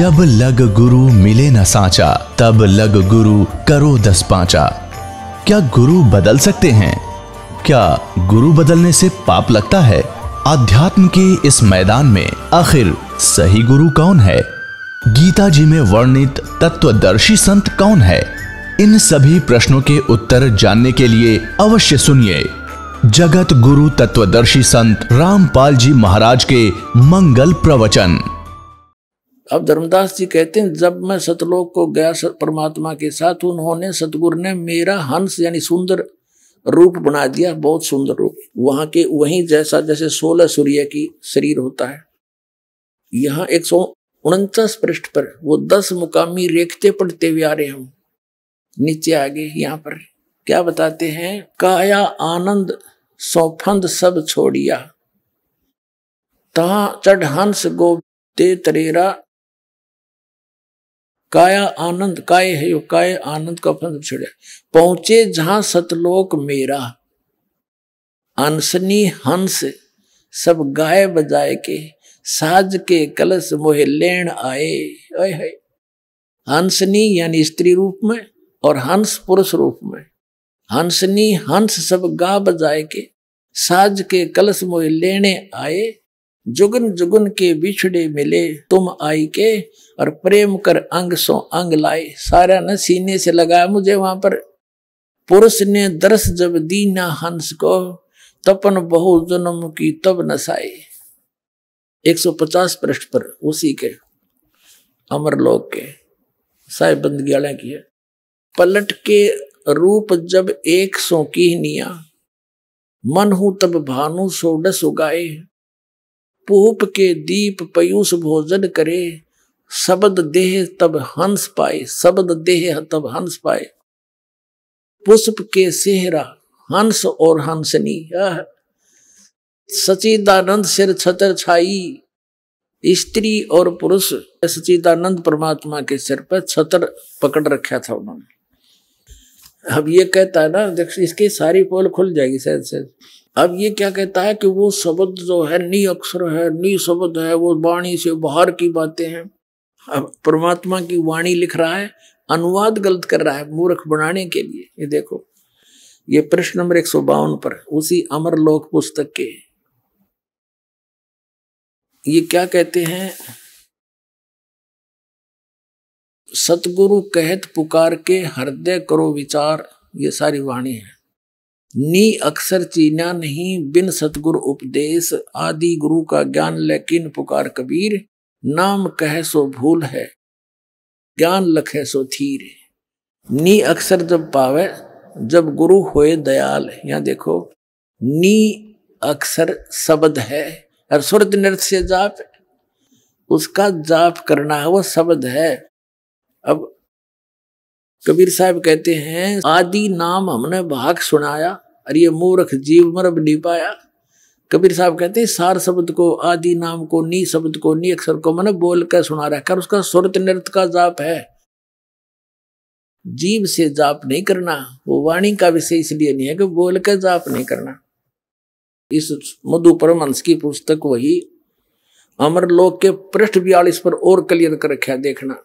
जब लग गुरु मिले न साचा तब लग गुरु करो दस पाचा क्या गुरु बदल सकते हैं क्या गुरु बदलने से पाप लगता है आध्यात्म के इस मैदान में आखिर सही गुरु कौन है गीता जी में वर्णित तत्वदर्शी संत कौन है इन सभी प्रश्नों के उत्तर जानने के लिए अवश्य सुनिए जगत गुरु तत्वदर्शी संत रामपाल जी महाराज के मंगल प्रवचन अब धर्मदास जी कहते हैं जब मैं सतलोक को गया परमात्मा के साथ उन्होंने सतगुरु ने मेरा हंस यानी सुंदर रूप बना दिया बहुत सुंदर रूप वहां के वहीं जैसा जैसे सोलह सूर्य की शरीर होता है यहाँ एक सौ उनचास पृष्ठ पर वो दस मुकामी रेखते पढ़ते हुए आ रहे हम नीचे आगे यहाँ पर क्या बताते हैं काया आनंद सौफंद सब छोड़िया तहा चढ़ हंस गो ते तरेरा काया आनंद काय है यो काय आनंद का अपना छिड़े पहुंचे जहां सतलोक मेरा अनसनी हंस सब गाय बजाए के साज के कलश मोहे लेण आए अय है हंसनी यानी स्त्री रूप में और हंस पुरुष रूप में हंसनी हंस सब गा बजाए के साज के कलश मोहे लेने आए जुगन जुगन के बिछड़े मिले तुम आई के और प्रेम कर अंग सो अंग लाए सारा न सीने से लगाया मुझे वहां पर पुरुष ने दर्श जब दी ना हंस को तपन बहु जन्म की तब नसाए 150 पृष्ठ पर उसी के अमर लोक के साहेब की है पलट के रूप जब एक सो की निया मन हूं तब भानु सोडस उगाए पूप के दीप पयूस भोजन करे शब्द देह तब हंस पाए शब्द देह तब हंस पाए पुष्प के सेहरा हंस और हंसनी सचिदानंद सिर छतर छाई स्त्री और पुरुष सचिदानंद परमात्मा के सिर पर छतर पकड़ रखा था उन्होंने अब ये कहता है ना देख इसकी सारी पोल खुल जाएगी सहज सहज अब ये क्या कहता है कि वो शब्द जो है नी अक्षर है नी शब्द है वो वाणी से बाहर की बातें हैं अब परमात्मा की वाणी लिख रहा है अनुवाद गलत कर रहा है मूर्ख बनाने के लिए ये देखो ये प्रश्न नंबर एक सौ बावन पर उसी अमर लोक पुस्तक के ये क्या कहते हैं सतगुरु कहत पुकार के हृदय करो विचार ये सारी वाणी है नी अक्सर चीना नहीं बिन सतगुर उपदेश आदि गुरु का ज्ञान लेकिन पुकार कबीर नाम कह सो भूल है ज्ञान लखे सो थीर नी अक्सर जब पावे जब गुरु होए दयाल यहाँ देखो नी अक्सर शब्द है और सुरत नृत्य से जाप उसका जाप करना है वो शब्द है अब कबीर साहब कहते हैं आदि नाम हमने भाग सुनाया और ये मूर्ख जीव मरब नहीं पाया कबीर साहब कहते हैं सार शब्द को आदि नाम को नी शब्द को नी अक्षर को मैंने बोल कर सुना रहा कर उसका सुरत नृत का जाप है जीव से जाप नहीं करना वो वाणी का विषय इसलिए नहीं है कि बोल कर जाप नहीं करना इस मधु परमंश की पुस्तक वही अमर लोक के पृष्ठ बयालीस पर और क्लियर कर रखा देखना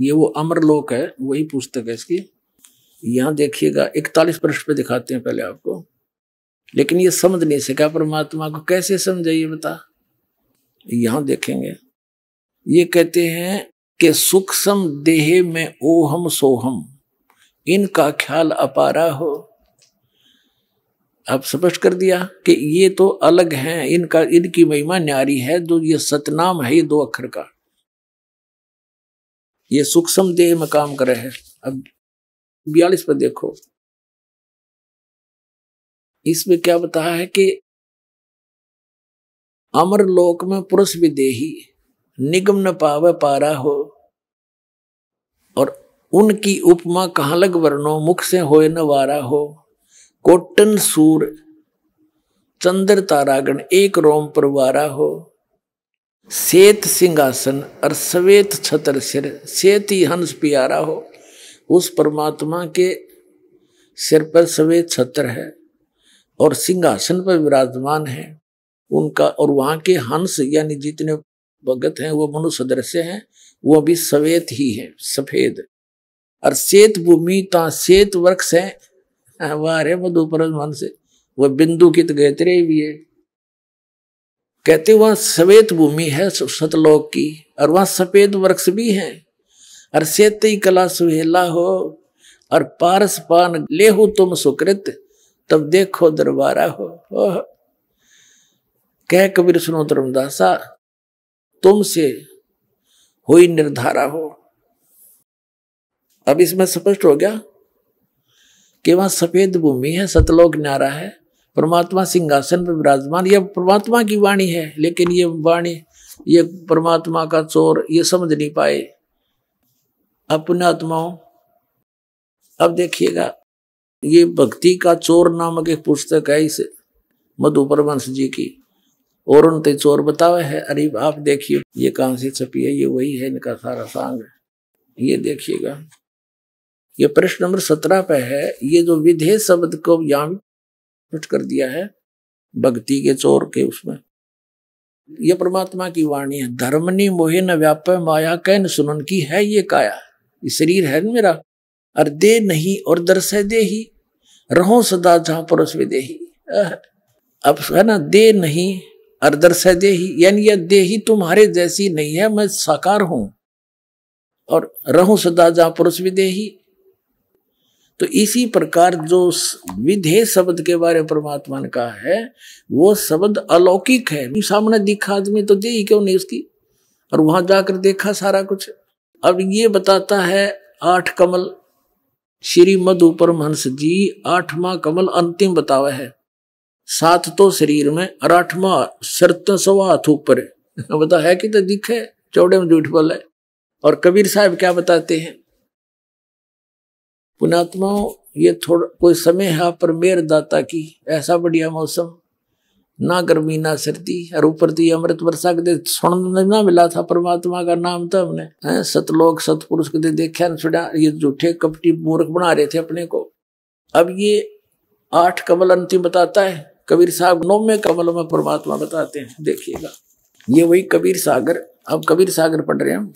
ये वो अमरलोक है वही पुस्तक है इसकी यहाँ देखिएगा इकतालीस पृष्ठ पे दिखाते हैं पहले आपको लेकिन ये समझ नहीं सका परमात्मा को कैसे समझाइए बता यहाँ देखेंगे ये कहते हैं कि सूक्ष्म देह में ओहम सोहम इनका ख्याल अपारा हो आप स्पष्ट कर दिया कि ये तो अलग हैं इनका इनकी महिमा न्यारी है जो ये सतनाम है ये दो अक्षर का ये सूक्ष्म देह में काम करे है अब बयालीस पर देखो इसमें क्या बताया है कि अमर लोक में पुरुष भी देही निगम न पावे पारा हो और उनकी उपमा कहाँ लग वर्णो मुख से होए न वारा हो कोटन सूर चंद्र तारागण एक रोम पर वारा हो श्वेत सिंहासन और श्वेत छतर सिर सेत ही हंस प्यारा हो उस परमात्मा के सिर पर श्वेत छतर है और सिंहासन पर विराजमान है उनका और वहाँ के हंस यानी जितने भगत हैं वो मनु सदृश हैं वो भी श्वेत ही है सफेद और श्वेत भूमि ता श्वेत वृक्ष है वह अरे मधुपर मन से वह बिंदु कित गैतरे भी है कहते वह सवेत भूमि है सतलोक की और वह सफेद वृक्ष भी है और सेत कला सुहेला हो और पारस पान लेहु तुम सुकृत तब देखो दरबारा हो, हो। कह कबीर सुनो धर्मदासा तुमसे हुई निर्धारा हो अब इसमें स्पष्ट हो गया कि वहां सफेद भूमि है सतलोक न्यारा है परमात्मा सिंहासन पर विराजमान यह परमात्मा की वाणी है लेकिन ये वाणी ये परमात्मा का चोर ये समझ नहीं पाए अपने आत्माओं अब देखिएगा ये भक्ति का चोर नामक एक पुस्तक है इस मधु परमंश जी की और उनते चोर बतावे है अरे आप देखिए ये कहाँ से छपी है ये वही है इनका सारा सांग ये देखिएगा ये प्रश्न नंबर सत्रह पे है ये जो विधेय शब्द को यहाँ फिट कर दिया है भक्ति के चोर के उसमें यह परमात्मा की वाणी है धर्मनी मोहे न व्याप माया कैन सुनन की है ये काया ये शरीर है मेरा और दे नहीं और दर्श दे ही रहो सदा जहां परोस वे दे ही अब है ना दे नहीं और दर्श दे ही यानी यह दे ही तुम्हारे जैसी नहीं है मैं साकार हूं और रहूं सदा जहां परोस वे दे ही तो इसी प्रकार जो विधेय शब्द के बारे में परमात्मा ने कहा है वो शब्द अलौकिक है सामने दिखा आदमी तो दे ही क्यों नहीं उसकी और वहां जाकर देखा सारा कुछ अब ये बताता है आठ कमल श्री मधु परमहंस जी आठवां कमल अंतिम बतावा है सात तो शरीर में और आठवा शर्त तो सवा हाथ ऊपर बता है कि तो दिखे चौड़े में झूठ है और कबीर साहब क्या बताते हैं पुणात्माओं ये थोड़ा कोई समय है पर मेर दाता की ऐसा बढ़िया मौसम ना गर्मी ना सर्दी और ऊपर थी अमृत वर्षा के सुन ना मिला था परमात्मा का नाम तो हमने सतलोक सतपुरुष के दे देखे छुड़ा ये झूठे कपटी मूर्ख बना रहे थे अपने को अब ये आठ कमल अंतिम बताता है कबीर साहब नौवे कमल में परमात्मा बताते हैं देखिएगा ये वही कबीर सागर अब कबीर सागर पढ़ रहे हैं हम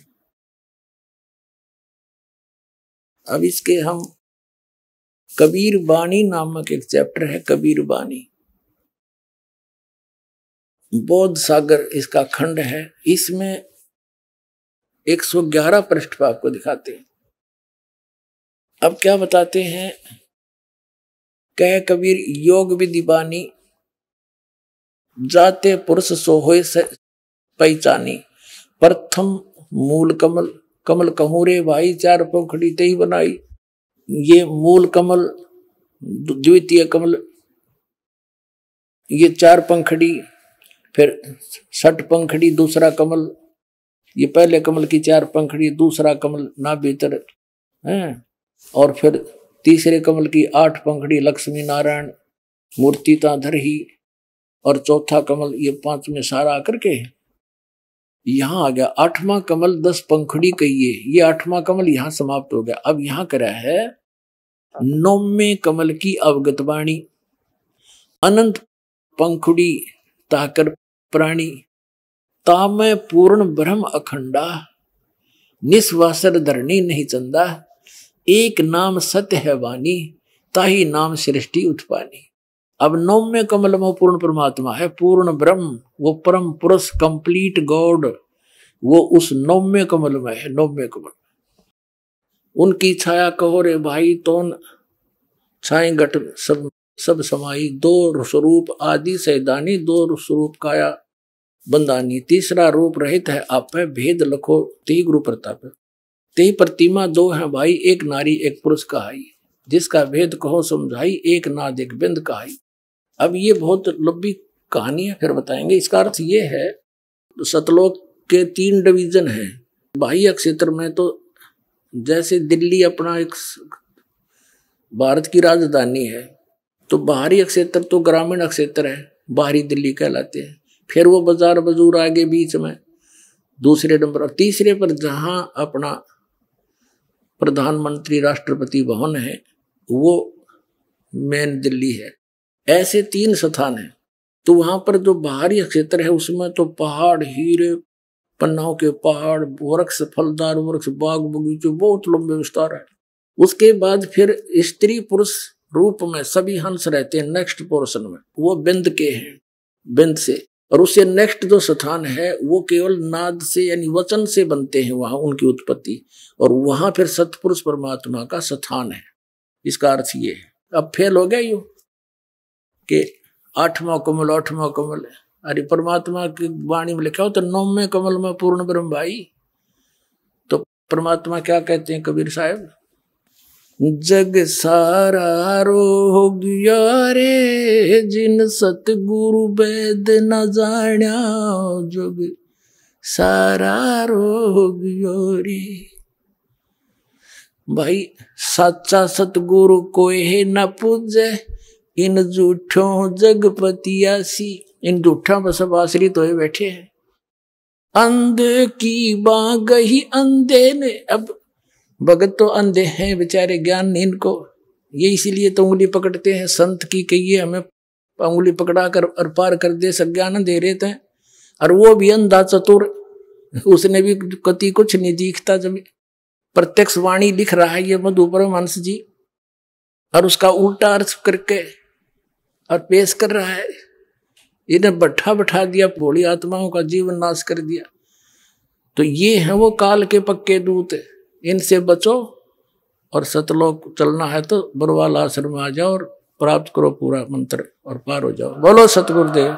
अब इसके हम कबीर बाणी नामक एक चैप्टर है कबीर बाणी बौद्ध सागर इसका खंड है इसमें 111 पृष्ठ पर आपको दिखाते हैं अब क्या बताते हैं कह कबीर योग विधि बानी जाते पुरुष सोहोय से पहचानी प्रथम मूल कमल कमल कहूरे भाई चार पंखड़ी ते बनाई ये मूल कमल द्वितीय कमल ये चार पंखड़ी फिर सठ पंखड़ी दूसरा कमल ये पहले कमल की चार पंखड़ी दूसरा कमल ना भीतर है और फिर तीसरे कमल की आठ पंखड़ी लक्ष्मी नारायण मूर्ति ताधर ही और चौथा कमल ये पांच में सारा आकर के है यहाँ आ गया आठवां कमल दस पंखड़ी कहिए ये आठवां कमल यहाँ समाप्त हो गया अब यहाँ करा है नौमे कमल की अवगत वाणी अनंत पंखुड़ी ताकर प्राणी तामय पूर्ण ब्रह्म अखंडा निस्वासर धरणी नहीं चंदा एक नाम सत्य है वाणी ताही नाम सृष्टि उत्पानी अब नौम्य में पूर्ण परमात्मा है पूर्ण ब्रह्म वो परम पुरुष कंप्लीट गॉड वो उस नौम्य कमल में है नौम्य कमल उनकी छाया कहो रे भाई तोन छाए घट सब सब समाई दो स्वरूप आदि सैदानी दो स्वरूप काया बंदानी तीसरा रूप रहित है आप है भेद लखो ते गुरु प्रताप ते प्रतिमा दो है भाई एक नारी एक पुरुष कहाई जिसका भेद कहो समझाई एक नाद एक बिंद कहाई अब ये बहुत लंबी कहानी है फिर बताएंगे इसका अर्थ ये है सतलोक के तीन डिवीजन हैं बाह्य क्षेत्र में तो जैसे दिल्ली अपना एक भारत की राजधानी है तो बाहरी क्षेत्र तो ग्रामीण क्षेत्र है बाहरी दिल्ली कहलाते हैं फिर वो बाजार बजूर आगे बीच में दूसरे नंबर और तीसरे पर जहाँ अपना प्रधानमंत्री राष्ट्रपति भवन है वो मेन दिल्ली है ऐसे तीन स्थान है तो वहां पर जो बाहरी क्षेत्र है उसमें तो पहाड़ हीरे पन्नाओं के पहाड़ वृक्ष फलदार वृक्ष बाग बगीचे बहुत लंबे विस्तार है उसके बाद फिर स्त्री पुरुष रूप में सभी हंस रहते हैं नेक्स्ट पोर्शन में वो बिंद के हैं बिंद से और उससे नेक्स्ट जो स्थान है वो केवल नाद से यानी वचन से बनते हैं वहां उनकी उत्पत्ति और वहां फिर सतपुरुष परमात्मा का स्थान है इसका अर्थ ये है अब फेल हो गया यू कि आठवां कमल आठवां कमल अरे परमात्मा की वाणी में लिखा हो तो नौवे कमल में पूर्ण ब्रह्म भाई तो परमात्मा क्या कहते हैं कबीर साहब जग सारा रो गया रे जिन सतगुरु वेद न जाण्या जग सारा रो गयो रे भाई सच्चा सतगुरु कोई ना पूजे इन जूठों जगपतियासी इन जूठा बस सब आश्रित तो हो बैठे हैं अंधे की बां गही अंधे ने अब भगत तो अंधे हैं बेचारे ज्ञान इनको ये इसीलिए तो उंगली पकड़ते हैं संत की कहिए हमें उंगली पकड़ा कर और पार कर दे सब ज्ञान दे रहे थे तो और वो भी अंधा चतुर उसने भी कति कुछ नहीं दिखता जब प्रत्यक्ष वाणी लिख रहा है ये मधुपर हंस जी और उसका उल्टा अर्थ करके और पेश कर रहा है इन्हें बैठा बैठा दिया भोली आत्माओं का जीवन नाश कर दिया तो ये है वो काल के पक्के दूत इनसे बचो और सतलोक चलना है तो बरवाल आश्रम में आ जाओ और प्राप्त करो पूरा मंत्र और पार हो जाओ बोलो सतगुरुदेव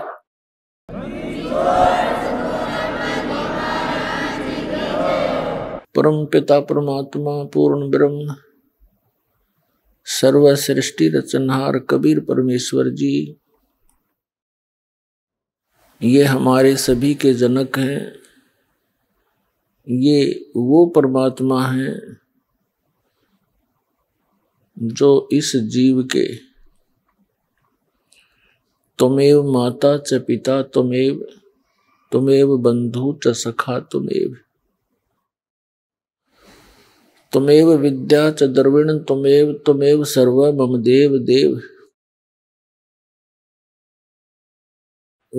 परम पिता परमात्मा पूर्ण ब्रह्म सर्व सृष्टि रचनहार कबीर परमेश्वर जी ये हमारे सभी के जनक हैं ये वो परमात्मा हैं जो इस जीव के तुमेव माता च पिता तुमेव तुमेव बंधु च सखा तुमेव तमेव विद्या च द्रविण तमेव तमेव सर्व मम देव देव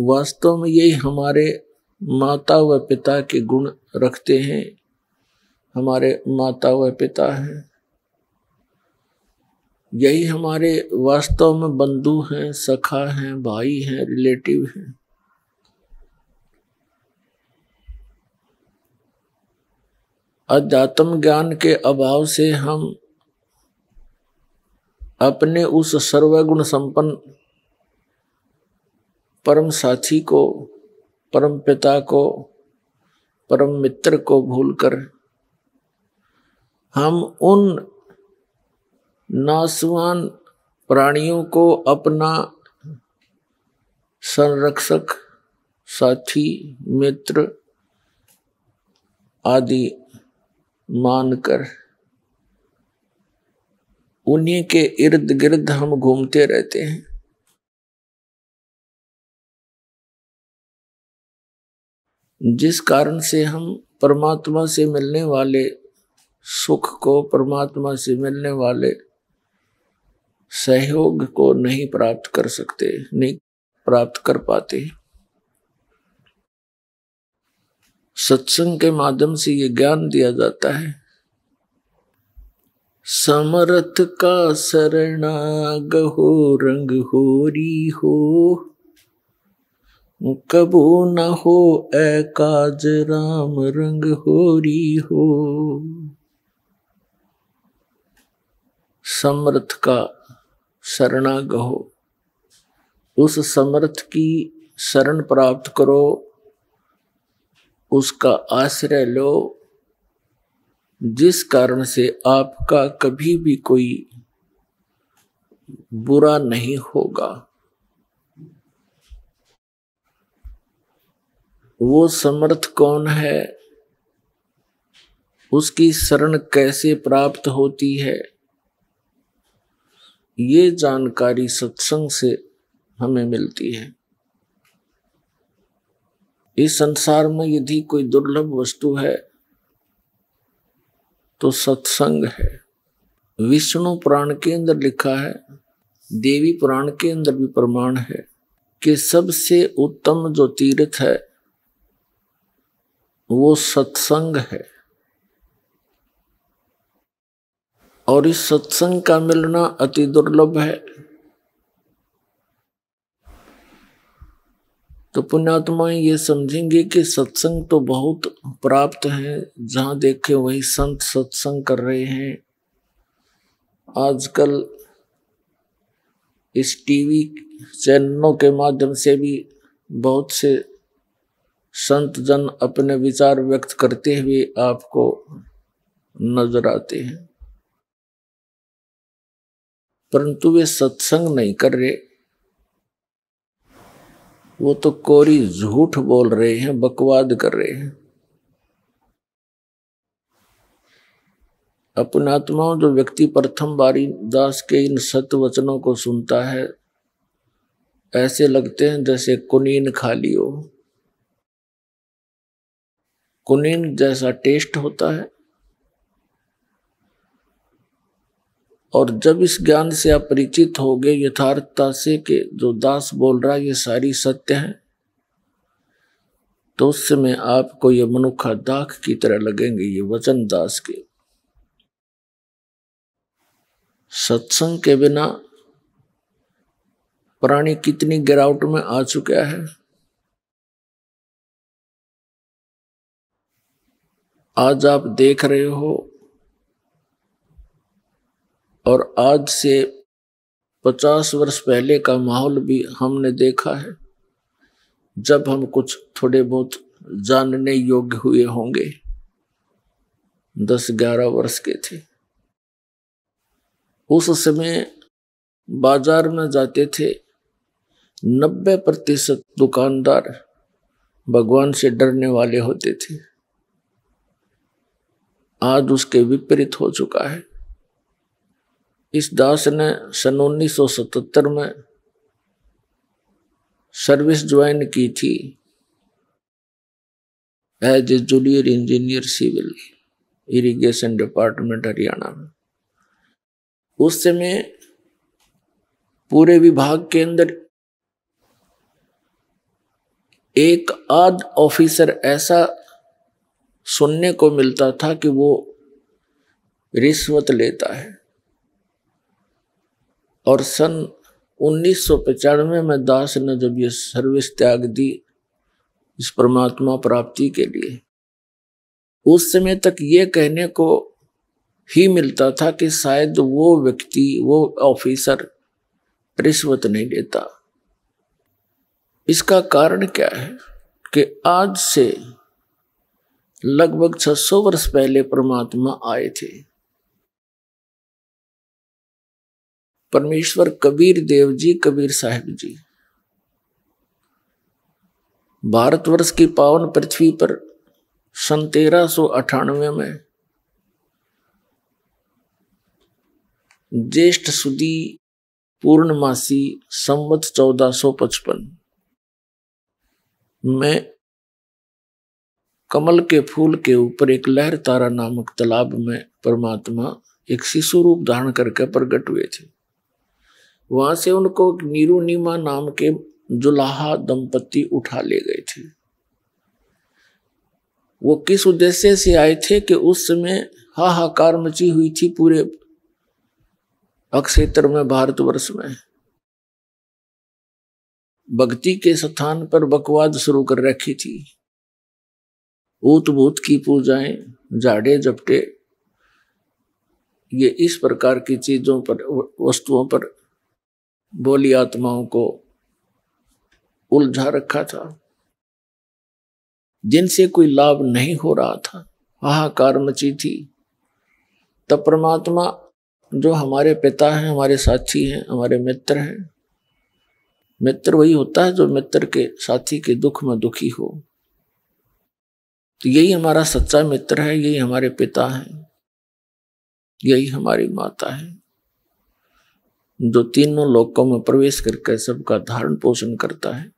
वास्तव में यही हमारे माता व पिता के गुण रखते हैं हमारे माता व पिता हैं यही हमारे वास्तव में बंधु हैं सखा हैं भाई हैं रिलेटिव हैं अध्यात्म ज्ञान के अभाव से हम अपने उस सर्वगुण संपन्न परम साथी को परम पिता को परम मित्र को भूलकर हम उन नासवान प्राणियों को अपना संरक्षक साथी मित्र आदि मानकर उन्हीं के इर्द गिर्द हम घूमते रहते हैं जिस कारण से हम परमात्मा से मिलने वाले सुख को परमात्मा से मिलने वाले सहयोग को नहीं प्राप्त कर सकते नहीं प्राप्त कर पाते सत्संग के माध्यम से ये ज्ञान दिया जाता है समरथ का शरणा गहो रंग हो री हो कबो न हो ए काज राम रंग री हो समर्थ का शरणा गहो उस समर्थ की शरण प्राप्त करो उसका आश्रय लो जिस कारण से आपका कभी भी कोई बुरा नहीं होगा वो समर्थ कौन है उसकी शरण कैसे प्राप्त होती है ये जानकारी सत्संग से हमें मिलती है इस संसार में यदि कोई दुर्लभ वस्तु है तो सत्संग है विष्णु पुराण के अंदर लिखा है देवी पुराण के अंदर भी प्रमाण है कि सबसे उत्तम जो तीर्थ है वो सत्संग है और इस सत्संग का मिलना अति दुर्लभ है तो पुण्यात्माएं ये समझेंगे कि सत्संग तो बहुत प्राप्त है जहाँ देखे वही संत सत्संग कर रहे हैं आजकल इस टीवी चैनलों के माध्यम से भी बहुत से संत जन अपने विचार व्यक्त करते हुए आपको नजर आते हैं परंतु वे सत्संग नहीं कर रहे वो तो कोरी झूठ बोल रहे हैं बकवाद कर रहे हैं अपनात्माओं जो व्यक्ति प्रथम बारी दास के इन सत वचनों को सुनता है ऐसे लगते हैं जैसे कुनीन खाली लियो कुनीन जैसा टेस्ट होता है और जब इस ज्ञान से आप परिचित हो गए यथार्थता से कि जो दास बोल रहा है ये सारी सत्य है तो उस समय आपको ये मनुखा दाख की तरह लगेंगे ये वचन दास के सत्संग के बिना प्राणी कितनी गिरावट में आ चुका है आज आप देख रहे हो और आज से पचास वर्ष पहले का माहौल भी हमने देखा है जब हम कुछ थोड़े बहुत जानने योग्य हुए होंगे दस ग्यारह वर्ष के थे उस समय बाजार में जाते थे नब्बे प्रतिशत दुकानदार भगवान से डरने वाले होते थे आज उसके विपरीत हो चुका है इस दास ने सन 1977 में सर्विस ज्वाइन की थी as a junior engineer civil irrigation department Haryana में उस समय पूरे विभाग के अंदर एक आध ऑफिसर ऐसा सुनने को मिलता था कि वो रिश्वत लेता है और सन उन्नीस में दास ने जब ये सर्विस त्याग दी इस परमात्मा प्राप्ति के लिए उस समय तक ये कहने को ही मिलता था कि शायद वो व्यक्ति वो ऑफिसर रिश्वत नहीं लेता इसका कारण क्या है कि आज से लगभग 600 वर्ष पहले परमात्मा आए थे परमेश्वर कबीर देव जी कबीर साहेब जी भारतवर्ष की पावन पृथ्वी पर सन तेरह अठानवे में ज्येष्ठ सुदी पूर्णमासी संवत चौदह पचपन में कमल के फूल के ऊपर एक लहर तारा नामक तालाब में परमात्मा एक शिशु रूप धारण करके प्रकट हुए थे वहां से उनको नीरुनीमा नाम के जुलाहा दंपति उठा ले गए थे वो किस उद्देश्य से आए थे कि उस समय हाहाकार मची हुई थी पूरे अक्षेत्र में भारतवर्ष में भक्ति के स्थान पर बकवाद शुरू कर रखी थी ऊत भूत की पूजाएं जाड़े जपटे ये इस प्रकार की चीजों पर वस्तुओं पर बोली आत्माओं को उलझा रखा था जिनसे कोई लाभ नहीं हो रहा था हाहाकार मची थी तब परमात्मा जो हमारे पिता हैं हमारे साथी हैं हमारे मित्र हैं मित्र वही होता है जो मित्र के साथी के दुख में दुखी हो तो यही हमारा सच्चा मित्र है यही हमारे पिता है यही हमारी माता है जो तीनों लोकों में प्रवेश करके सबका धारण पोषण करता है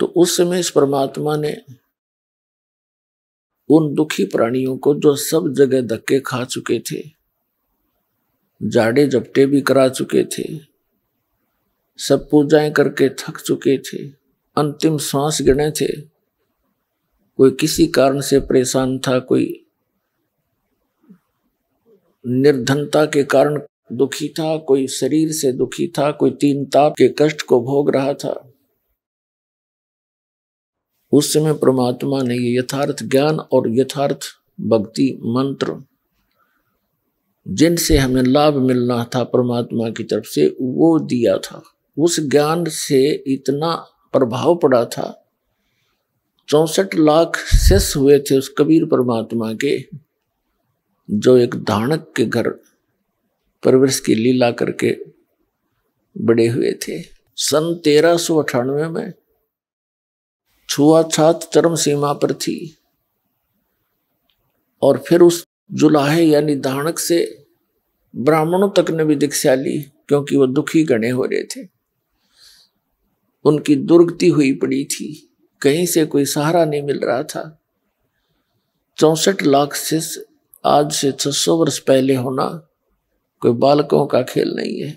तो उस समय इस परमात्मा ने उन दुखी प्राणियों को जो सब जगह धक्के खा चुके थे जाड़े जपटे भी करा चुके थे सब पूजाएं करके थक चुके थे अंतिम सांस गिने थे कोई किसी कारण से परेशान था कोई निर्धनता के कारण दुखी था कोई शरीर से दुखी था कोई तीन ताप के कष्ट को भोग रहा था उस समय परमात्मा ने ये यथार्थ ज्ञान और यथार्थ भक्ति मंत्र जिनसे हमें लाभ मिलना था परमात्मा की तरफ से वो दिया था उस ज्ञान से इतना प्रभाव पड़ा था चौसठ लाख शिष्य हुए थे उस कबीर परमात्मा के जो एक धानक के घर परवरिश की लीला करके बड़े हुए थे सन तेरह सौ अठानवे में छुआछात चरम सीमा पर थी और फिर उस जुलाहे यानी दाहणक से ब्राह्मणों तक ने भी दीक्षा ली क्योंकि वो दुखी गणे हो रहे थे उनकी दुर्गति हुई पड़ी थी कहीं से कोई सहारा नहीं मिल रहा था चौसठ लाख से आज से 600 वर्ष पहले होना कोई बालकों का खेल नहीं है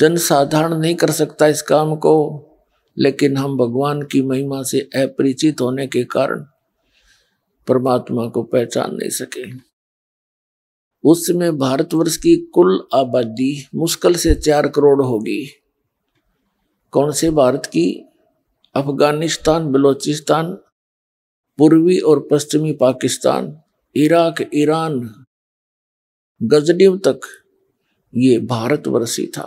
जन साधारण नहीं कर सकता इस काम को लेकिन हम भगवान की महिमा से अपरिचित होने के कारण परमात्मा को पहचान नहीं सके उस समय भारतवर्ष की कुल आबादी मुश्किल से चार करोड़ होगी कौन से भारत की अफगानिस्तान बलूचिस्तान पूर्वी और पश्चिमी पाकिस्तान इराक ईरान गजनियों तक ये भारतवर्षी था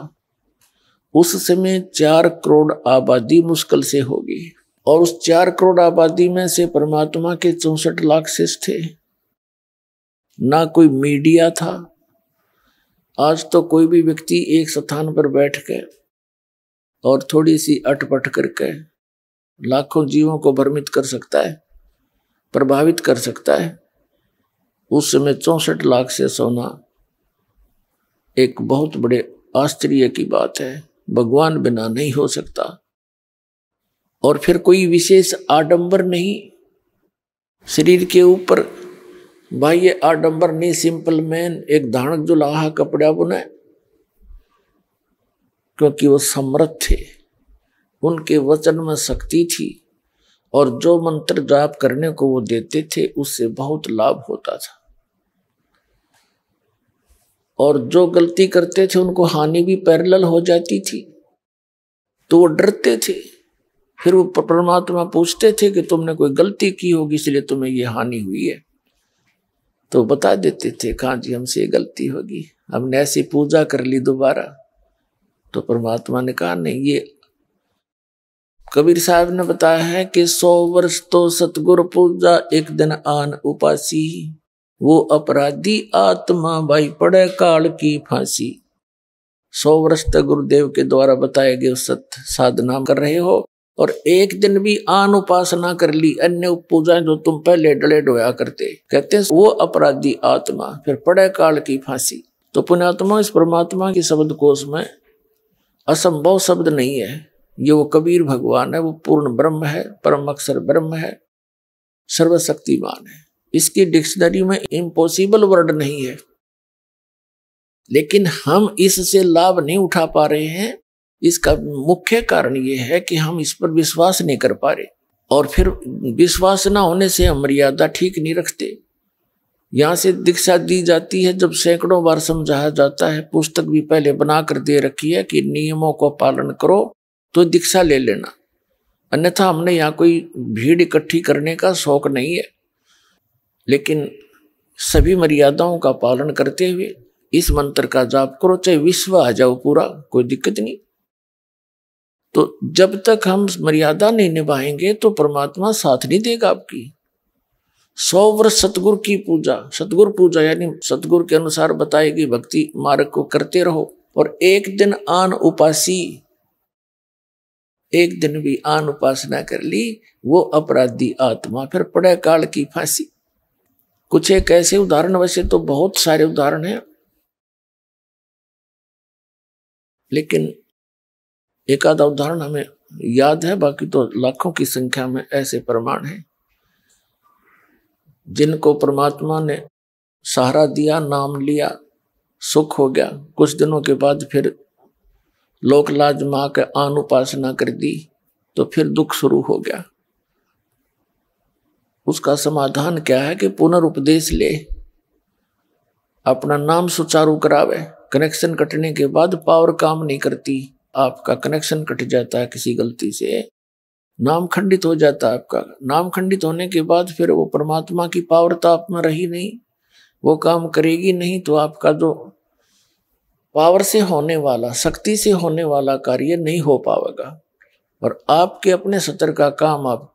उस समय चार करोड़ आबादी मुश्किल से होगी और उस चार करोड़ आबादी में से परमात्मा के चौसठ लाख शिष्य थे ना कोई मीडिया था आज तो कोई भी व्यक्ति एक स्थान पर बैठ के और थोड़ी सी अटपट करके लाखों जीवों को भ्रमित कर सकता है प्रभावित कर सकता है उस समय चौसठ लाख से सोना एक बहुत बड़े आश्चर्य की बात है भगवान बिना नहीं हो सकता और फिर कोई विशेष आडंबर नहीं शरीर के ऊपर भाई ये आडंबर नहीं सिंपल मैन एक धानक जो लाहा कपड़ा बुना क्योंकि वो समर्थ थे उनके वचन में शक्ति थी और जो मंत्र जाप करने को वो देते थे उससे बहुत लाभ होता था और जो गलती करते थे उनको हानि भी पैरेलल हो जाती थी तो वो डरते थे फिर वो परमात्मा पूछते थे कि तुमने कोई गलती की होगी इसलिए तुम्हें ये हानि हुई है तो बता देते थे कहा जी हमसे ये गलती होगी हमने ऐसी पूजा कर ली दोबारा तो परमात्मा ने कहा नहीं ये कबीर साहब ने बताया है कि सौ वर्ष तो सतगुर पूजा एक दिन आन उपासी वो अपराधी आत्मा भाई पड़े काल की फांसी सौ वर्ष तक गुरुदेव के द्वारा बताए गए सत्य साधना कर रहे हो और एक दिन भी आन उपासना कर ली अन्य पूजा जो तुम पहले डले डोया करते कहते हैं वो अपराधी आत्मा फिर पड़े काल की फांसी तो पुण्यात्मा इस परमात्मा की शब्द कोश में असंभव शब्द नहीं है ये वो कबीर भगवान है वो पूर्ण ब्रह्म है परम अक्षर ब्रह्म है सर्वशक्तिमान है इसकी डिक्शनरी में इम्पॉसिबल वर्ड नहीं है लेकिन हम इससे लाभ नहीं उठा पा रहे हैं इसका मुख्य कारण ये है कि हम इस पर विश्वास नहीं कर पा रहे और फिर विश्वास ना होने से हम मर्यादा ठीक नहीं रखते यहाँ से दीक्षा दी जाती है जब सैकड़ों बार समझाया जाता है पुस्तक भी पहले बना कर दे रखी है कि नियमों को पालन करो तो दीक्षा ले लेना अन्यथा हमने यहाँ कोई भीड़ इकट्ठी करने का शौक नहीं है लेकिन सभी मर्यादाओं का पालन करते हुए इस मंत्र का जाप करो चाहे विश्व आ जाओ पूरा कोई दिक्कत नहीं तो जब तक हम मर्यादा नहीं निभाएंगे तो परमात्मा साथ नहीं देगा आपकी सौ वर्ष सतगुरु की पूजा सतगुरु पूजा यानी सतगुरु के अनुसार बताएगी भक्ति मार्ग को करते रहो और एक दिन आन उपासी एक दिन भी आन उपासना कर ली वो अपराधी आत्मा फिर पड़े काल की फांसी कुछ एक ऐसे उदाहरण वैसे तो बहुत सारे उदाहरण हैं लेकिन एक आधा उदाहरण हमें याद है बाकी तो लाखों की संख्या में ऐसे प्रमाण हैं जिनको परमात्मा ने सहारा दिया नाम लिया सुख हो गया कुछ दिनों के बाद फिर लोकलाज माँ के आन उपासना कर दी तो फिर दुख शुरू हो गया उसका समाधान क्या है कि पुनरुपदेश ले अपना नाम सुचारू करावे कनेक्शन कटने के बाद पावर काम नहीं करती आपका कनेक्शन कट जाता है किसी गलती से नाम खंडित हो जाता है आपका नाम खंडित होने के बाद फिर वो परमात्मा की पावर तो आप में रही नहीं वो काम करेगी नहीं तो आपका जो पावर से होने वाला शक्ति से होने वाला कार्य नहीं हो पाएगा और आपके अपने सतर का काम आप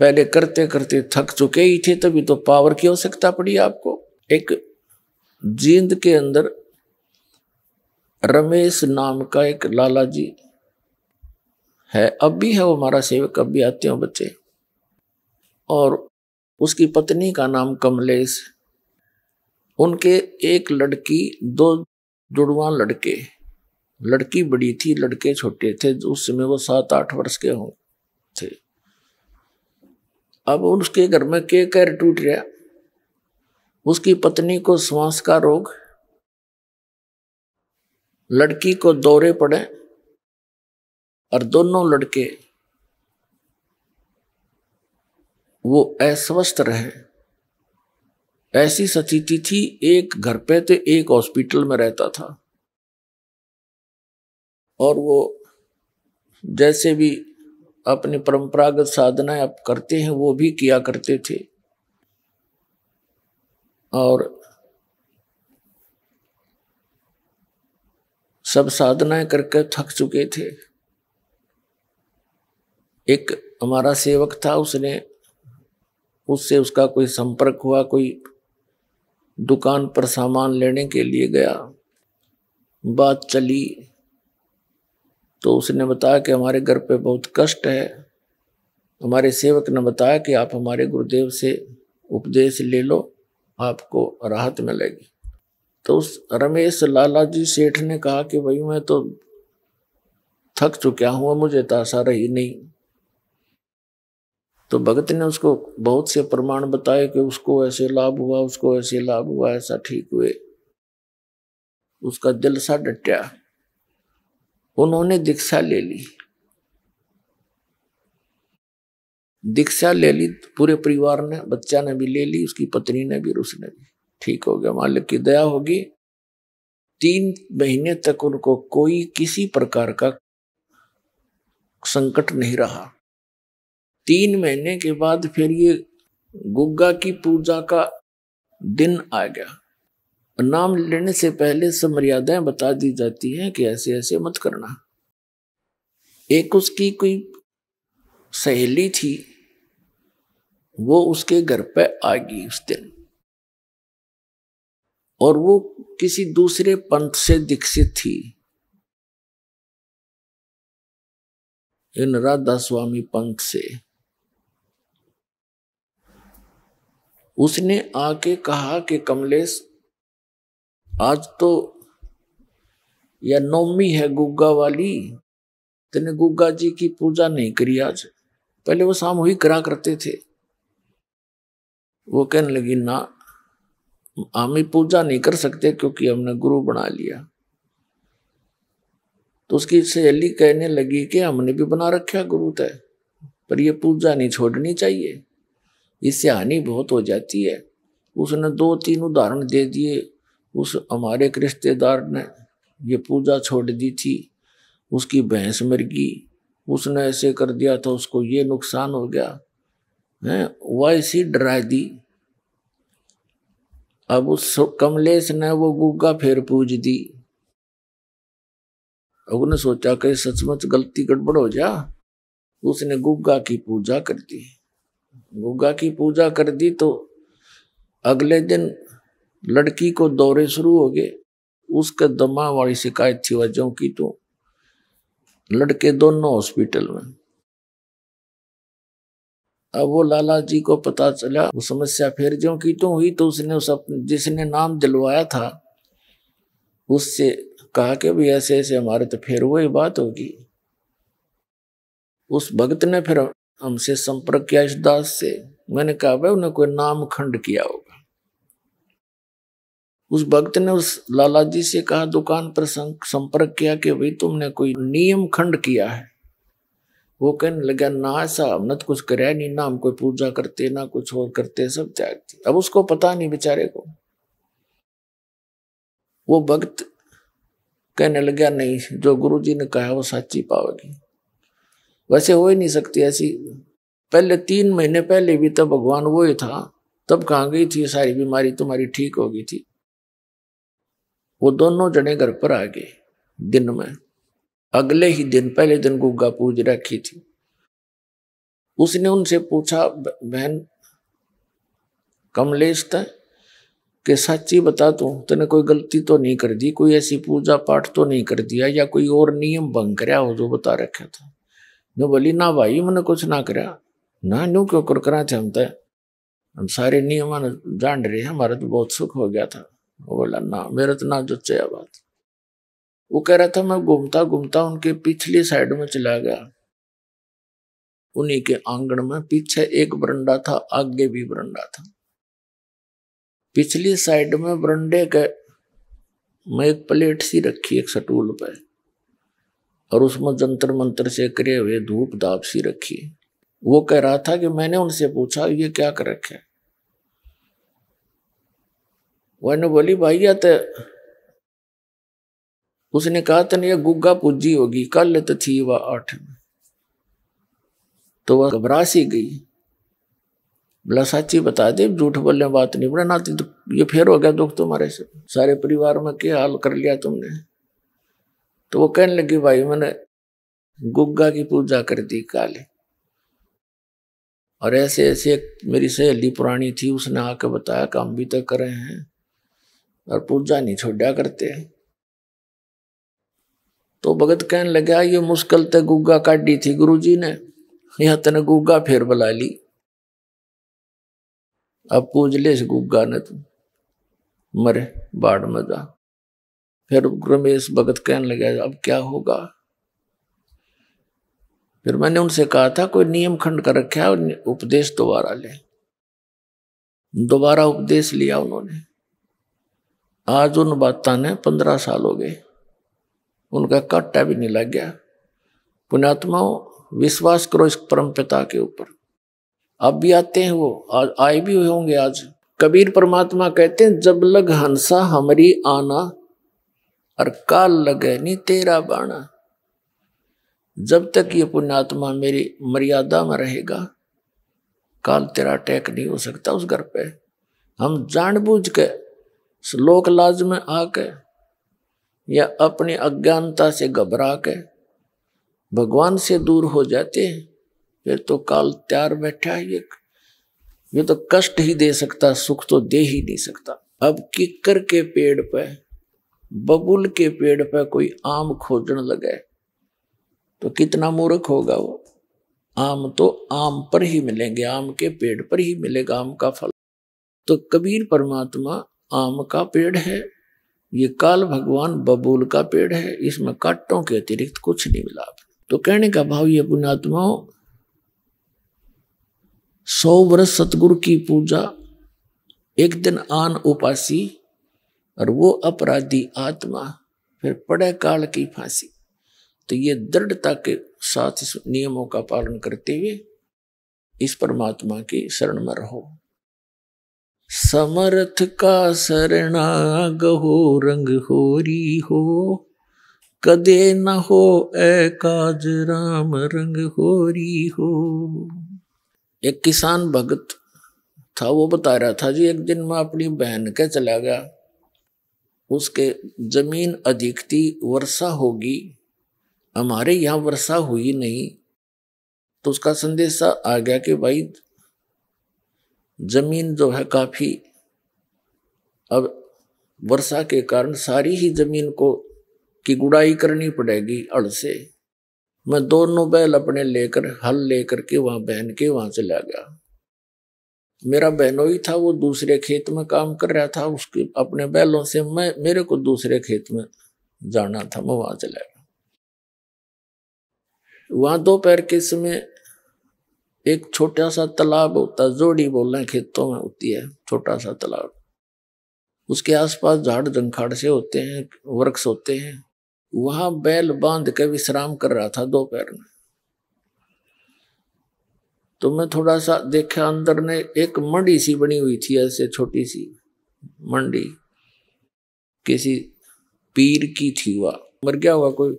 पहले करते करते थक चुके ही थे तभी तो पावर की आवश्यकता पड़ी आपको एक जींद के अंदर रमेश नाम का एक लाला जी है अब भी है वो हमारा सेवक अब भी आते हो बच्चे और उसकी पत्नी का नाम कमलेश उनके एक लड़की दो जुड़वा लड़के लड़की बड़ी थी लड़के छोटे थे उस समय वो सात आठ वर्ष के हों थे अब उसके घर में के कैर टूट गया उसकी पत्नी को श्वास का रोग लड़की को दौरे पड़े और दोनों लड़के वो अस्वस्थ रहे ऐसी स्थिति थी एक घर पे तो एक हॉस्पिटल में रहता था और वो जैसे भी अपने परंपरागत साधनाएं आप करते हैं वो भी किया करते थे और सब साधनाएं करके थक चुके थे एक हमारा सेवक था उसने उससे उसका कोई संपर्क हुआ कोई दुकान पर सामान लेने के लिए गया बात चली तो उसने बताया कि हमारे घर पे बहुत कष्ट है हमारे सेवक ने बताया कि आप हमारे गुरुदेव से उपदेश ले लो आपको राहत मिलेगी तो उस रमेश लाला जी सेठ ने कहा कि भाई मैं तो थक चुका हूँ मुझे ताशा रही नहीं तो भगत ने उसको बहुत से प्रमाण बताए कि उसको ऐसे लाभ हुआ उसको ऐसे लाभ हुआ ऐसा ठीक हुए उसका दिल सा डटा उन्होंने दीक्षा ले ली दीक्षा ले ली पूरे परिवार ने बच्चा ने भी ले ली उसकी पत्नी ने भी और उसने भी ठीक हो गया मालिक की दया होगी तीन महीने तक उनको कोई किसी प्रकार का संकट नहीं रहा तीन महीने के बाद फिर ये गुग्गा की पूजा का दिन आ गया नाम लेने से पहले सब मर्यादाएं बता दी जाती हैं कि ऐसे ऐसे मत करना एक उसकी कोई सहेली थी वो उसके घर पे आ गई उस दिन और वो किसी दूसरे पंथ से दीक्षित थी इन राधा स्वामी पंथ से उसने आके कहा कि कमलेश आज तो यह नौमी है गुग्गा वाली तेने गुग्गा जी की पूजा नहीं करी आज पहले वो सामूहिक करा करते थे वो कहने लगी ना हम ही पूजा नहीं कर सकते क्योंकि हमने गुरु बना लिया तो उसकी सहेली कहने लगी कि हमने भी बना रखा गुरु तय पर ये पूजा नहीं छोड़नी चाहिए इससे हानि बहुत हो जाती है उसने दो तीन उदाहरण दे दिए उस हमारे रिश्तेदार ने ये पूजा छोड़ दी थी उसकी भैंस मर गई उसने ऐसे कर दिया था उसको ये नुकसान हो गया है वैसी डरा दी अब उस कमलेश ने वो गुग्गा फिर पूज दी उन्हें सोचा कि सचमुच गलती गड़बड़ हो जा उसने गुग्गा की पूजा कर दी गुग्गा की पूजा कर दी तो अगले दिन लड़की को दौरे शुरू हो गए उसके दमा वाली शिकायत थी वजहों की तो लड़के दोनों हॉस्पिटल में अब वो लाला जी को पता चला वो समस्या फिर जो की तो हुई तो उसने उस अपने जिसने नाम दिलवाया था उससे कहा कि भाई ऐसे ऐसे हमारे तो फिर वही बात होगी उस भगत ने फिर हमसे संपर्क किया इस दास से मैंने कहा भाई उन्हें कोई नाम खंड किया होगा उस भक्त ने उस लाला जी से कहा दुकान पर संपर्क किया कि भाई तुमने कोई नियम खंड किया है वो कहने लगा ना ऐसा हमने तो कुछ कराया नहीं ना हम कोई पूजा करते ना कुछ और करते सब त्यागते अब उसको पता नहीं बेचारे को वो भक्त कहने लगा नहीं जो गुरु जी ने कहा वो सच्ची पावेगी वैसे हो ही नहीं सकती ऐसी पहले तीन महीने पहले भी तब भगवान वो ही था तब कहाँ गई थी सारी बीमारी तुम्हारी ठीक हो गई थी वो दोनों जने घर पर आ गए दिन में अगले ही दिन पहले दिन गुग्गा पूज रखी थी उसने उनसे पूछा बहन कमलेश था कि सच्ची बता तू तूने कोई गलती तो नहीं कर दी कोई ऐसी पूजा पाठ तो नहीं कर दिया या कोई और नियम भंग कर हो जो बता रखा था मैं बोली ना भाई मैंने कुछ ना कराया ना नू क्यों कर करा थे हम तो हम सारे नियम जान रहे हमारा तो बहुत सुख हो गया था बोला ना मेरा तो ना जच्चे बात वो कह रहा था मैं घूमता घूमता उनके पिछली साइड में चला गया उन्हीं के आंगन में पीछे एक बरंडा था आगे भी बरंडा था पिछली साइड में बरंडे के मैं एक प्लेट सी रखी एक सटूल पे और उसमें जंतर मंत्र से करे हुए धूप धाप सी रखी वो कह रहा था कि मैंने उनसे पूछा ये क्या कर रखे वरना बोली भाइया तो उसने कहा तो नहीं गुग्गा पूजी होगी कल तो थी वह आठ में तो वह घबरा सी गई बोला साची बता दे झूठ बोलने बात नहीं बोला ना तो ये फिर हो गया दुख तुम्हारे से सारे परिवार में क्या हाल कर लिया तुमने तो वो कहने लगी भाई मैंने गुग्गा की पूजा कर दी काले और ऐसे ऐसे मेरी सहेली पुरानी थी उसने आके बताया काम भी तो करे हैं और पूजा नहीं छोड़ा करते तो भगत कहने लगा ये मुश्किल ते गुग्गा काटी थी गुरुजी ने यह तो तने गुग्गा फिर बुला ली अब पूज ले इस गुग्गा ने तू मरे बाढ़ में जा फिर रमेश भगत कहने लगा अब क्या होगा फिर मैंने उनसे कहा था कोई नियम खंड कर रखा है उपदेश दोबारा ले दोबारा उपदेश लिया उन्होंने आज उन बातों ने पंद्रह साल हो गए उनका काटा भी नहीं लग गया पुण्यात्माओं विश्वास करो इस परम पिता के ऊपर अब भी आते हैं वो आज आए भी हुए होंगे आज कबीर परमात्मा कहते हैं जब लग हंसा हमारी आना और काल लगे नहीं तेरा बाणा जब तक ये पुण्यात्मा मेरी मर्यादा में रहेगा काल तेरा अटैक नहीं हो सकता उस घर पे हम जानबूझ के श्लोक लाज में आके या अपनी अज्ञानता से घबरा के भगवान से दूर हो जाते हैं ये तो काल तैयार बैठा है ये ये तो कष्ट ही दे सकता सुख तो दे ही नहीं सकता अब किक्कर के पेड़ पे बबुल के पेड़ पे कोई आम खोजने लगे तो कितना मूर्ख होगा वो आम तो आम पर ही मिलेंगे आम के पेड़ पर ही मिलेगा आम का फल तो कबीर परमात्मा आम का पेड़ है ये काल भगवान बबूल का पेड़ है इसमें काटों के अतिरिक्त कुछ नहीं मिला तो कहने का भाव ये पुण्यात्माओं सौ वर्ष सतगुरु की पूजा एक दिन आन उपासी और वो अपराधी आत्मा फिर पड़े काल की फांसी तो ये दृढ़ता के साथ इस नियमों का पालन करते हुए इस परमात्मा की शरण में रहो समर्थ का शरणा गहो रंग होरी हो कदे न हो ए काज राम रंग होरी हो एक किसान भगत था वो बता रहा था जी एक दिन मैं अपनी बहन के चला गया उसके जमीन अधिक थी वर्षा होगी हमारे यहाँ वर्षा हुई नहीं तो उसका संदेशा आ गया कि भाई जमीन जो है काफ़ी अब वर्षा के कारण सारी ही जमीन को की गुड़ाई करनी पड़ेगी अड़ से मैं दोनों बैल अपने लेकर हल लेकर के वहां बहन के वहां चला गया मेरा बहनोई था वो दूसरे खेत में काम कर रहा था उसके अपने बैलों से मैं मेरे को दूसरे खेत में जाना था मैं वहां चला गया वहां दोपहर के समय एक छोटा सा तालाब होता है जोड़ी बोलना खेतों में होती है छोटा सा तालाब उसके आसपास झाड़ झंखाड़ से होते हैं वृक्ष होते हैं वहां बैल बांध के विश्राम कर रहा था दोपहर में तो मैं थोड़ा सा देखा अंदर ने एक मंडी सी बनी हुई थी ऐसे छोटी सी मंडी किसी पीर की थी हुआ मर गया हुआ कोई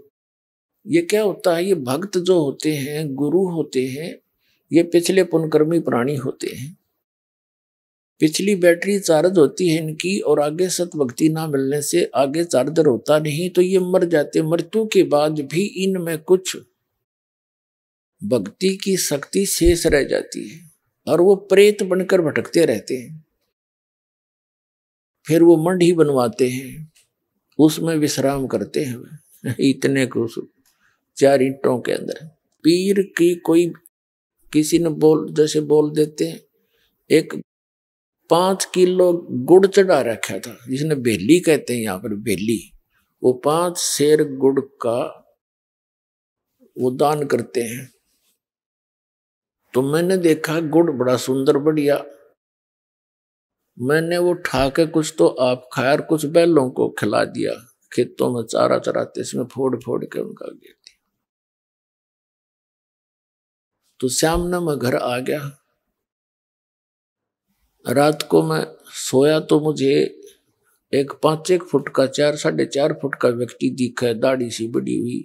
ये क्या होता है ये भक्त जो होते हैं गुरु होते हैं ये पिछले पुनकर्मी प्राणी होते हैं पिछली बैटरी चार्ज होती है इनकी और आगे सतभक्ति ना मिलने से आगे चार्जर होता नहीं तो ये मर जाते मृत्यु के बाद भी इनमें कुछ भक्ति की शक्ति शेष रह जाती है और वो प्रेत बनकर भटकते रहते हैं फिर वो मंड ही बनवाते हैं उसमें विश्राम करते हैं इतने कुछ चार ईंटों के अंदर पीर की कोई किसी ने बोल जैसे बोल देते हैं एक पांच किलो गुड़ चढ़ा रखा था जिसने बेली कहते हैं यहाँ पर बेली वो पांच शेर गुड़ का वो दान करते हैं तो मैंने देखा गुड़ बड़ा सुंदर बढ़िया मैंने वो ठा के कुछ तो आप खाया और कुछ बैलों को खिला दिया खेतों में चारा चराते इसमें फोड़ फोड़ के उनका गया तो श्याम ने मैं घर आ गया रात को मैं सोया तो मुझे एक पांच एक फुट का चार साढ़े चार फुट का व्यक्ति दिखा दाढ़ी सी बड़ी हुई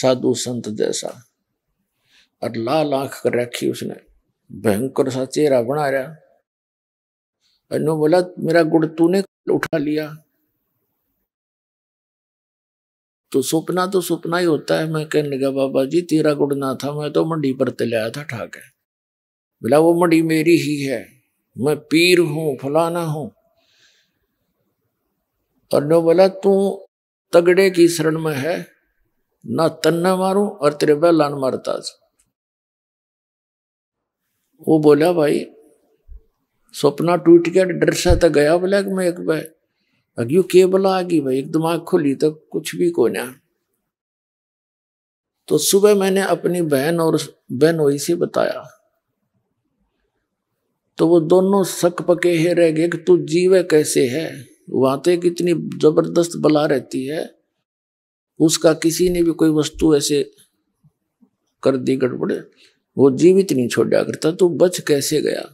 साधु संत जैसा और लाल आंख कर रखी उसने भयंकर सा चेहरा बना रहा अनु बोला मेरा गुड़ तूने उठा लिया तो सपना तो सपना ही होता है मैं कहने लगा बाबा जी तेरा गुड़ ना था मैं तो मंडी पर लाया था ठाक है बोला वो मंडी मेरी ही है मैं पीर हूं फलाना हूं और नो बोला तू तगड़े की शरण में है ना तन्ना मारू और तेरे लान मारता वो बोला भाई सपना टूट गया डर सा तो गया बोला कि मैं एक बार के बला आ गई भाई एक दिमाग खुली तो कुछ भी को ना तो सुबह मैंने अपनी बहन और बहन वही से बताया तो वो दोनों सक पके है रह गए कि तू जीव कैसे है वहां एक इतनी जबरदस्त बला रहती है उसका किसी ने भी कोई वस्तु ऐसे कर दी गड़बड़े वो जीवित नहीं छोड़ा करता तू बच कैसे गया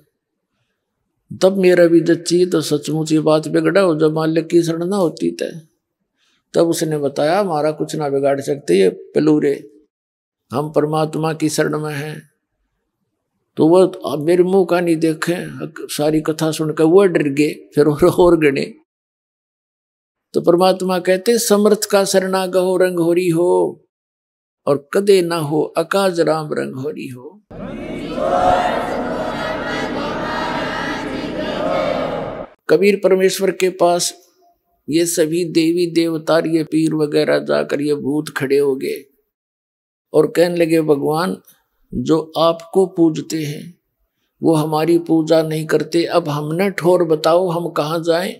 तब मेरा भी जच्ची तो सचमुच ये बात बिगड़ा हो जब मालिक की शरण ना होती तय तब उसने बताया हमारा कुछ ना बिगाड़ सकते ये पलूरे हम परमात्मा की शरण में हैं तो वह मेरे मुंह का नहीं देखे सारी कथा सुनकर वह डर गए फिर और और गणे तो परमात्मा कहते समर्थ का शरणा गहो रंग होरी हो और कदे ना हो अकाज राम रंग होरी हो कबीर परमेश्वर के पास ये सभी देवी देवतार ये पीर वगैरह जाकर ये भूत खड़े हो गए और कहने लगे भगवान जो आपको पूजते हैं वो हमारी पूजा नहीं करते अब हमने ठोर बताओ हम कहाँ जाएं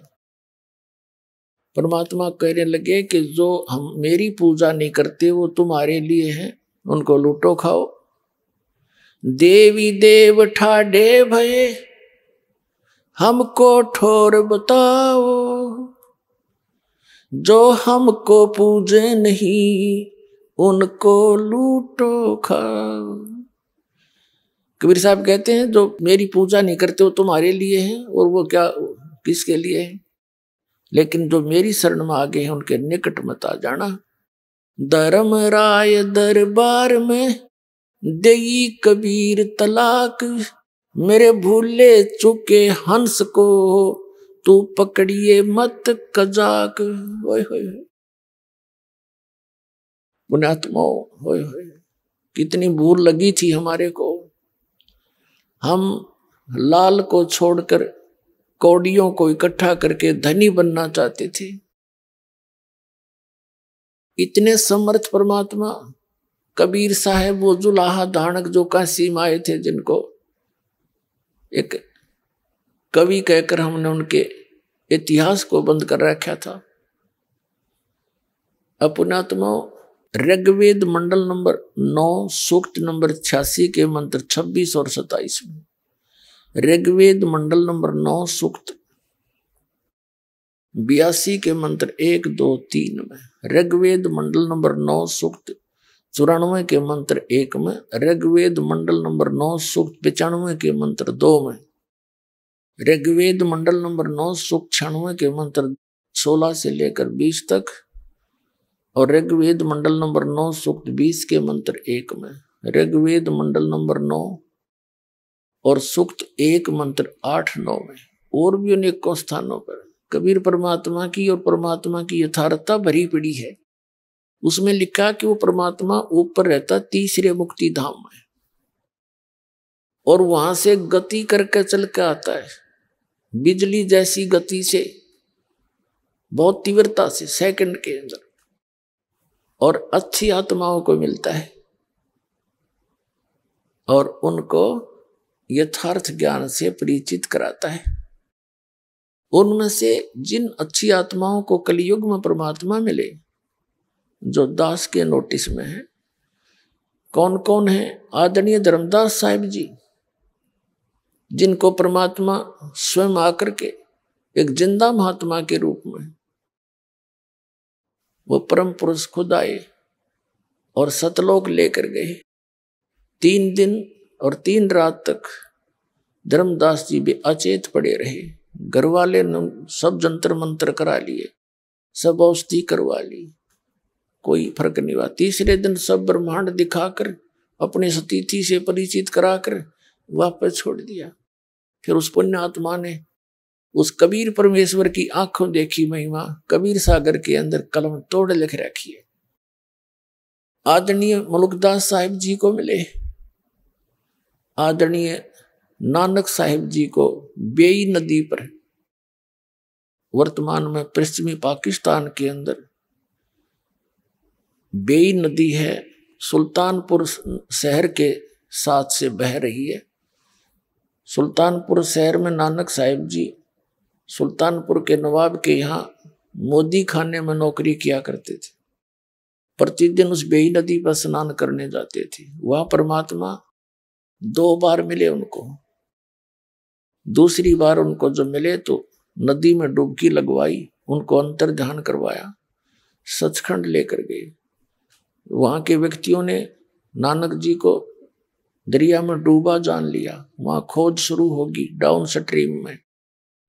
परमात्मा कहने लगे कि जो हम मेरी पूजा नहीं करते वो तुम्हारे लिए हैं उनको लूटो खाओ देवी देव ठाडे भये हमको ठोर बताओ जो हमको पूजे नहीं उनको लूटो खाओ कबीर साहब कहते हैं जो मेरी पूजा नहीं करते वो तुम्हारे लिए है और वो क्या किसके लिए है लेकिन जो मेरी शरण में आगे हैं उनके निकट मत आ जाना धर्म राय दरबार में दई कबीर तलाक मेरे भूले चुके हंस को तू पकड़िए मत कजाक होय होय होय होय कितनी भूल लगी थी हमारे को हम लाल को छोड़कर कौड़ियों को इकट्ठा करके धनी बनना चाहते थे इतने समर्थ परमात्मा कबीर साहेब वो जुलाहा धानक जो काशी में आए थे जिनको एक कवि कहकर हमने उनके इतिहास को बंद कर रखा था अपनात्मा ऋग्वेद मंडल नंबर नौ सूक्त नंबर छियासी के मंत्र छब्बीस और सताइस में ऋग्वेद मंडल नंबर नौ सूक्त बयासी के मंत्र एक दो तीन में ऋग्वेद मंडल नंबर नौ सूक्त चौरानवे के मंत्र एक में ऋग्वेद मंडल नंबर नौ सुख पचानवे के मंत्र दो में ऋग्वेद मंडल नंबर नौ सुख छियानवे के मंत्र सोलह से लेकर बीस तक और ऋग्वेद मंडल नंबर नौ सुक्त बीस के मंत्र एक में ऋग्वेद मंडल नंबर नौ और सुक्त एक मंत्र आठ नौ में और भी अनेकों स्थानों पर कबीर परमात्मा की और परमात्मा की यथार्थता भरी पड़ी है उसमें लिखा कि वो परमात्मा ऊपर रहता तीसरे मुक्ति धाम में और वहां से गति करके चल के आता है बिजली जैसी गति से बहुत तीव्रता से सेकंड के अंदर और अच्छी आत्माओं को मिलता है और उनको यथार्थ ज्ञान से परिचित कराता है उनमें से जिन अच्छी आत्माओं को कलयुग में परमात्मा मिले जो दास के नोटिस में है कौन कौन है आदरणीय धर्मदास साहिब जी जिनको परमात्मा स्वयं आकर के एक जिंदा महात्मा के रूप में वो परम पुरुष खुद आए और सतलोक लेकर गए तीन दिन और तीन रात तक धर्मदास जी भी अचेत पड़े रहे घर वाले ने सब जंतर मंत्र करा लिए सब औषधि करवा ली कोई फर्क नहीं हुआ तीसरे दिन सब ब्रह्मांड दिखाकर अपने सतीथि से परिचित कराकर वापस छोड़ दिया फिर उस पुण्य आत्मा ने उस कबीर परमेश्वर की आंखों देखी महिमा कबीर सागर के अंदर कलम तोड़ लिख रखी है आदरणीय मुलुकदास साहिब जी को मिले आदरणीय नानक साहिब जी को बेई नदी पर वर्तमान में पश्चिमी पाकिस्तान के अंदर बेई नदी है सुल्तानपुर शहर के साथ से बह रही है सुल्तानपुर शहर में नानक साहिब जी सुल्तानपुर के नवाब के यहाँ मोदी खाने में नौकरी किया करते थे प्रतिदिन उस बेई नदी पर स्नान करने जाते थे वह परमात्मा दो बार मिले उनको दूसरी बार उनको जो मिले तो नदी में डुबकी लगवाई उनको अंतर ध्यान करवाया सचखंड लेकर गए वहाँ के व्यक्तियों ने नानक जी को दरिया में डूबा जान लिया वहाँ खोज शुरू होगी डाउन स्ट्रीम में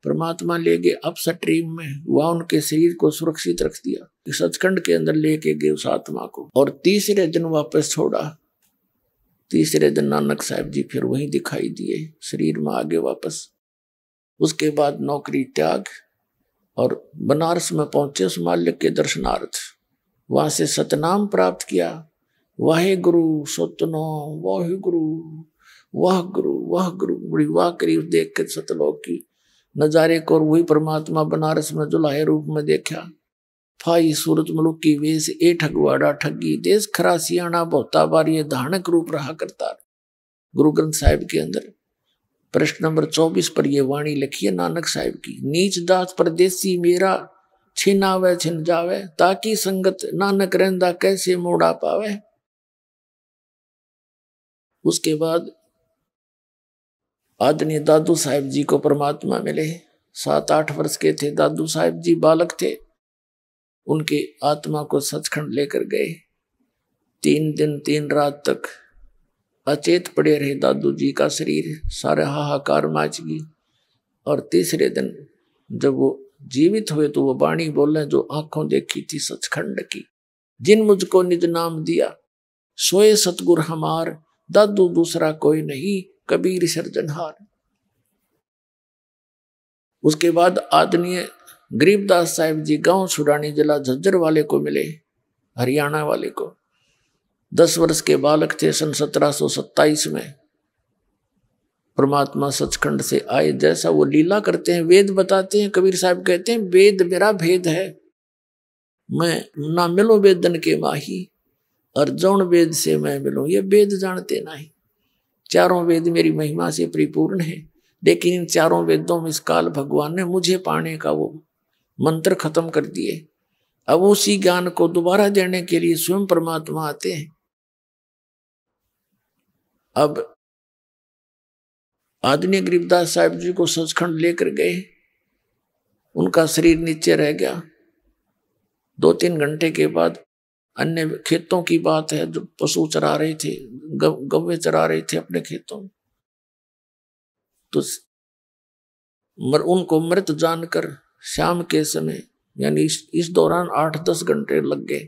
परमात्मा ले गए अप स्ट्रीम में वहाँ उनके शरीर को सुरक्षित रख दिया सचखंड के अंदर लेके गए उस आत्मा को और तीसरे दिन वापस छोड़ा तीसरे दिन नानक साहब जी फिर वहीं दिखाई दिए शरीर में आगे वापस उसके बाद नौकरी त्याग और बनारस में पहुंचे उस मालिक के दर्शनार्थ वहां से सतनाम प्राप्त किया वाहे गुरु सतनो वाहे गुरु वाह गुरु वाह गुरु बड़ी वाह करीब देख के सतलोक की नजारे को वही परमात्मा बनारस में जुलाहे रूप में देखा फाई सूरत मलुक की वेश ए ठगवाड़ा ठगी देश खरा सियाणा बहुता बार ये धारणक रूप रहा करता गुरु ग्रंथ साहिब के अंदर प्रश्न नंबर चौबीस पर यह वाणी लिखी है नानक साहिब की नीच दास परदेसी मेरा छिनावे छिन जावे ताकि संगत नानक रहा कैसे मोड़ा पावे उसके बाद आदरणीय दादू साहेब जी को परमात्मा मिले सात आठ वर्ष के थे दादू साहेब जी बालक थे उनकी आत्मा को सचखंड लेकर गए तीन दिन तीन रात तक अचेत पड़े रहे दादू जी का शरीर सारे हाहाकार माच गई और तीसरे दिन जब वो जीवित हुए तो वो वाणी बोले जो आंखों देखी थी सचखंड की जिन मुझको निज नाम दिया सोए सतगुर हमार दादू दूसरा कोई नहीं कबीर सर्जनहार उसके बाद आदनीय गरीबदास साहेब जी गांव सुडानी जिला झज्जर वाले को मिले हरियाणा वाले को दस वर्ष के बालक थे सन सत्रह में परमात्मा सचखंड से आए जैसा वो लीला करते हैं वेद बताते हैं कबीर साहब कहते हैं वेद मेरा भेद है मैं ना मिलो वेदन के माही जौन वेद से मैं मिलूं ये वेद जानते नहीं चारों वेद मेरी महिमा से परिपूर्ण है लेकिन इन चारों वेदों में इस काल भगवान ने मुझे पाने का वो मंत्र खत्म कर दिए अब उसी ज्ञान को दोबारा देने के लिए स्वयं परमात्मा आते हैं अब आदनीय गरीबदास साहब जी को सचखंड लेकर गए उनका शरीर नीचे रह गया दो तीन घंटे के बाद अन्य खेतों की बात है जो पशु चरा रहे थे गवे चरा रहे थे अपने खेतों में तो मर उनको मृत जानकर शाम के समय यानी इस, इस दौरान आठ दस घंटे लग गए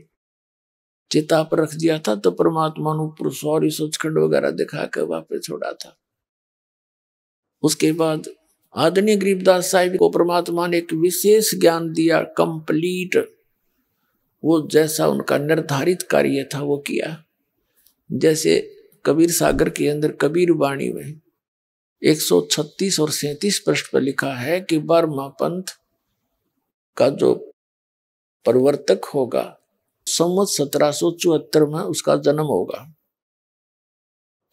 चिता पर रख दिया था तो परमात्मा ने ऊपर सौरी सचखंड वगैरह दिखा कर वापस छोड़ा था उसके बाद आदरणीय गरीबदास साहिब को परमात्मा ने एक विशेष ज्ञान दिया कंप्लीट वो जैसा उनका निर्धारित कार्य था वो किया जैसे कबीर सागर के अंदर कबीर वाणी में 136 और 37 पृष्ठ पर लिखा है कि बर्मा पंथ का जो प्रवर्तक होगा संवत सत्रह में उसका जन्म होगा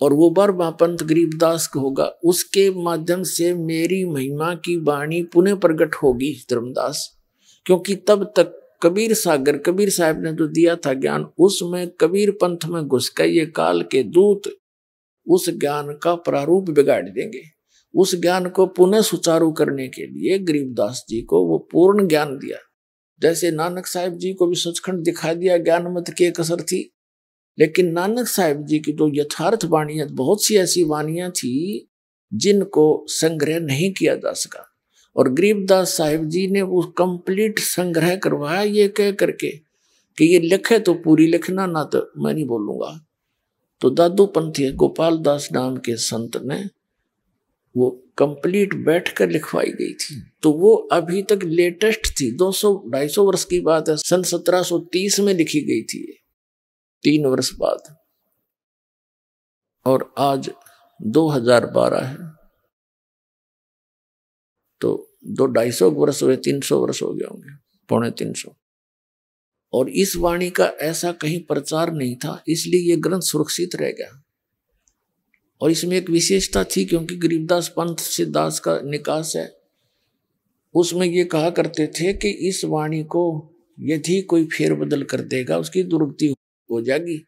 और वो बार बापंत गरीबदास को होगा उसके माध्यम से मेरी महिमा की वाणी पुनः प्रकट होगी धर्मदास क्योंकि तब तक कबीर सागर कबीर साहब ने जो दिया था ज्ञान उसमें कबीर पंथ में घुस कर ये काल के दूत उस ज्ञान का प्रारूप बिगाड़ देंगे उस ज्ञान को पुनः सुचारू करने के लिए गरीबदास जी को वो पूर्ण ज्ञान दिया जैसे नानक साहेब जी को भी सचखंड दिखा दिया ज्ञान मत की एक असर थी लेकिन नानक साहेब जी की जो तो यथार्थ वाणिया बहुत सी ऐसी वाणियां थी जिनको संग्रह नहीं किया जा सका और गरीबदास साहिब जी ने वो कंप्लीट संग्रह करवाया ये कह करके कि ये लिखे तो पूरी लिखना ना तो मैं नहीं बोलूंगा तो दादू पंथी गोपाल दास नाम के संत ने वो कंप्लीट बैठ कर लिखवाई गई थी तो वो अभी तक लेटेस्ट थी 200 250 वर्ष की बात है सन 1730 में लिखी गई थी तीन वर्ष बाद और आज 2012 है तो दो ढाई सौ वर्ष हुए तीन सौ वर्ष हो गए होंगे पौने तीन सौ और इस वाणी का ऐसा कहीं प्रचार नहीं था इसलिए ये ग्रंथ सुरक्षित रह गया और इसमें एक विशेषता थी क्योंकि गरीबदास पंथ से दास का निकास है उसमें ये कहा करते थे कि इस वाणी को यदि कोई फेर बदल कर देगा उसकी दुर्गति वो जागी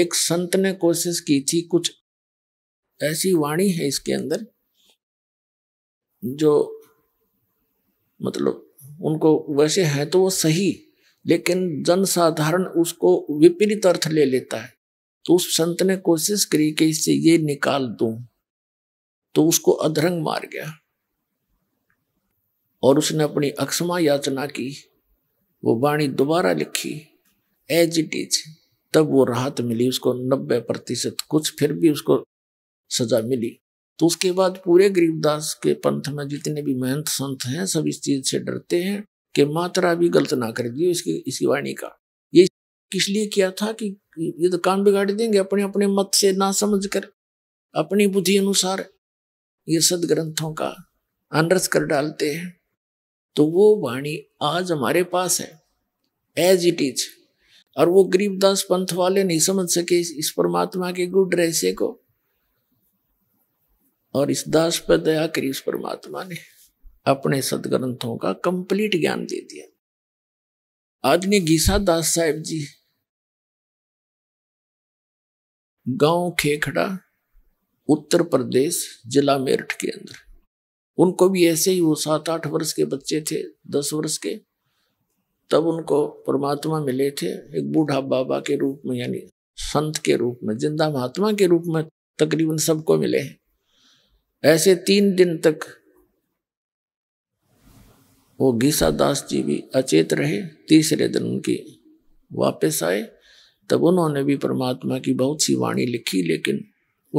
एक संत ने कोशिश की थी कुछ ऐसी वाणी है इसके अंदर जो मतलब उनको वैसे है तो वो सही लेकिन जनसाधारण उसको विपरीत अर्थ ले लेता है तो उस संत ने कोशिश करी कि इससे ये निकाल दूं तो उसको अधरंग मार गया और उसने अपनी अक्षमा याचना की वो वाणी दोबारा लिखी एज इट इज तब वो राहत मिली उसको नब्बे प्रतिशत कुछ फिर भी उसको सजा मिली तो उसके बाद पूरे गरीबदास के पंथ में जितने भी महंत संत हैं सब इस चीज से डरते हैं कि मात्रा भी गलत ना कर दी इसकी इसी वाणी का ये किस लिए किया था कि ये तो कान बिगाड़ देंगे अपने अपने मत से ना समझ कर अपनी बुद्धि अनुसार ये सदग्रंथों का अनरस कर डालते हैं तो वो वाणी आज हमारे पास है एज इट इज और वो गरीबदास पंथ वाले नहीं समझ सके इस परमात्मा के गुड रहस्य को और इस दास पर दया करी उस परमात्मा ने अपने सदग्रंथों का कंप्लीट ज्ञान दे दिया आदमी गीसा दास साहेब जी गांव खेखड़ा उत्तर प्रदेश जिला मेरठ के अंदर उनको भी ऐसे ही वो सात आठ वर्ष के बच्चे थे दस वर्ष के तब उनको परमात्मा मिले थे एक बूढ़ा बाबा के रूप में यानी संत के रूप में जिंदा महात्मा के रूप में तकरीबन सबको मिले हैं ऐसे तीन दिन तक वो गीसा दास जी भी अचेत रहे तीसरे दिन उनकी वापस आए तब उन्होंने भी परमात्मा की बहुत सी वाणी लिखी लेकिन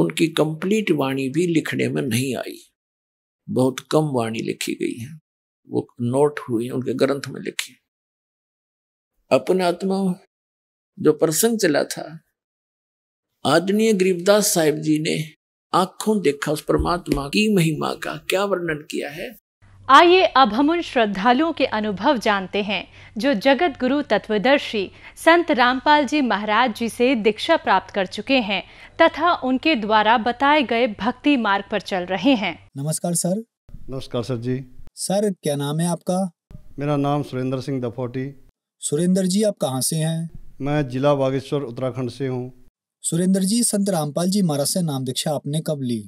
उनकी कंप्लीट वाणी भी लिखने में नहीं आई बहुत कम वाणी लिखी गई है वो नोट हुई उनके ग्रंथ में लिखी अपने आत्मा जो प्रसंग चला था आदनीय गरीबदास साहिब जी ने आंखों देखा उस परमात्मा की महिमा का क्या वर्णन किया है आइए अब हम उन श्रद्धालुओं के अनुभव जानते हैं जो जगत गुरु तत्वदर्शी संत रामपाल जी महाराज जी से दीक्षा प्राप्त कर चुके हैं तथा उनके द्वारा बताए गए भक्ति मार्ग पर चल रहे हैं नमस्कार सर नमस्कार सर जी सर क्या नाम है आपका मेरा नाम सुरेंद्र सिंह दफोटी सुरेंद्र जी आप कहाँ से हैं मैं जिला बागेश्वर उत्तराखंड से हूँ सुरेंद्र जी संत रामपाल जी महाराज से नाम दीक्षा आपने कब ली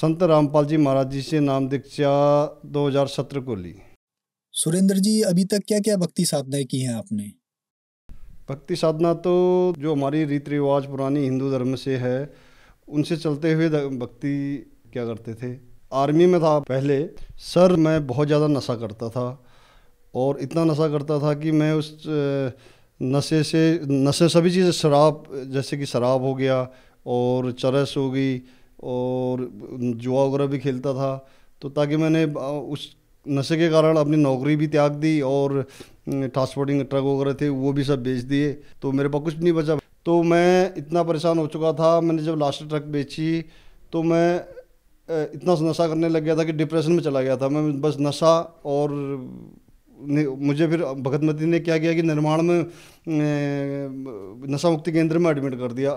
संत रामपाल जी महाराज जी से नाम दीक्षा दो को ली सुरेंद्र जी अभी तक क्या क्या भक्ति साधनाएं की हैं आपने भक्ति साधना तो जो हमारी रीति रिवाज पुरानी हिंदू धर्म से है उनसे चलते हुए भक्ति क्या करते थे आर्मी में था पहले सर मैं बहुत ज़्यादा नशा करता था और इतना नशा करता था कि मैं उस नशे से नशे सभी चीज़ें शराब जैसे कि शराब हो गया और चरस हो गई और जुआ वगैरह भी खेलता था तो ताकि मैंने उस नशे के कारण अपनी नौकरी भी त्याग दी और ट्रांसपोर्टिंग ट्रक वगैरह थे वो भी सब बेच दिए तो मेरे पास कुछ नहीं बचा तो मैं इतना परेशान हो चुका था मैंने जब लास्ट ट्रक बेची तो मैं इतना नशा करने लग गया था कि डिप्रेशन में चला गया था मैं बस नशा और मुझे फिर भगत मती ने क्या किया कि निर्माण में नशा मुक्ति केंद्र में एडमिट कर दिया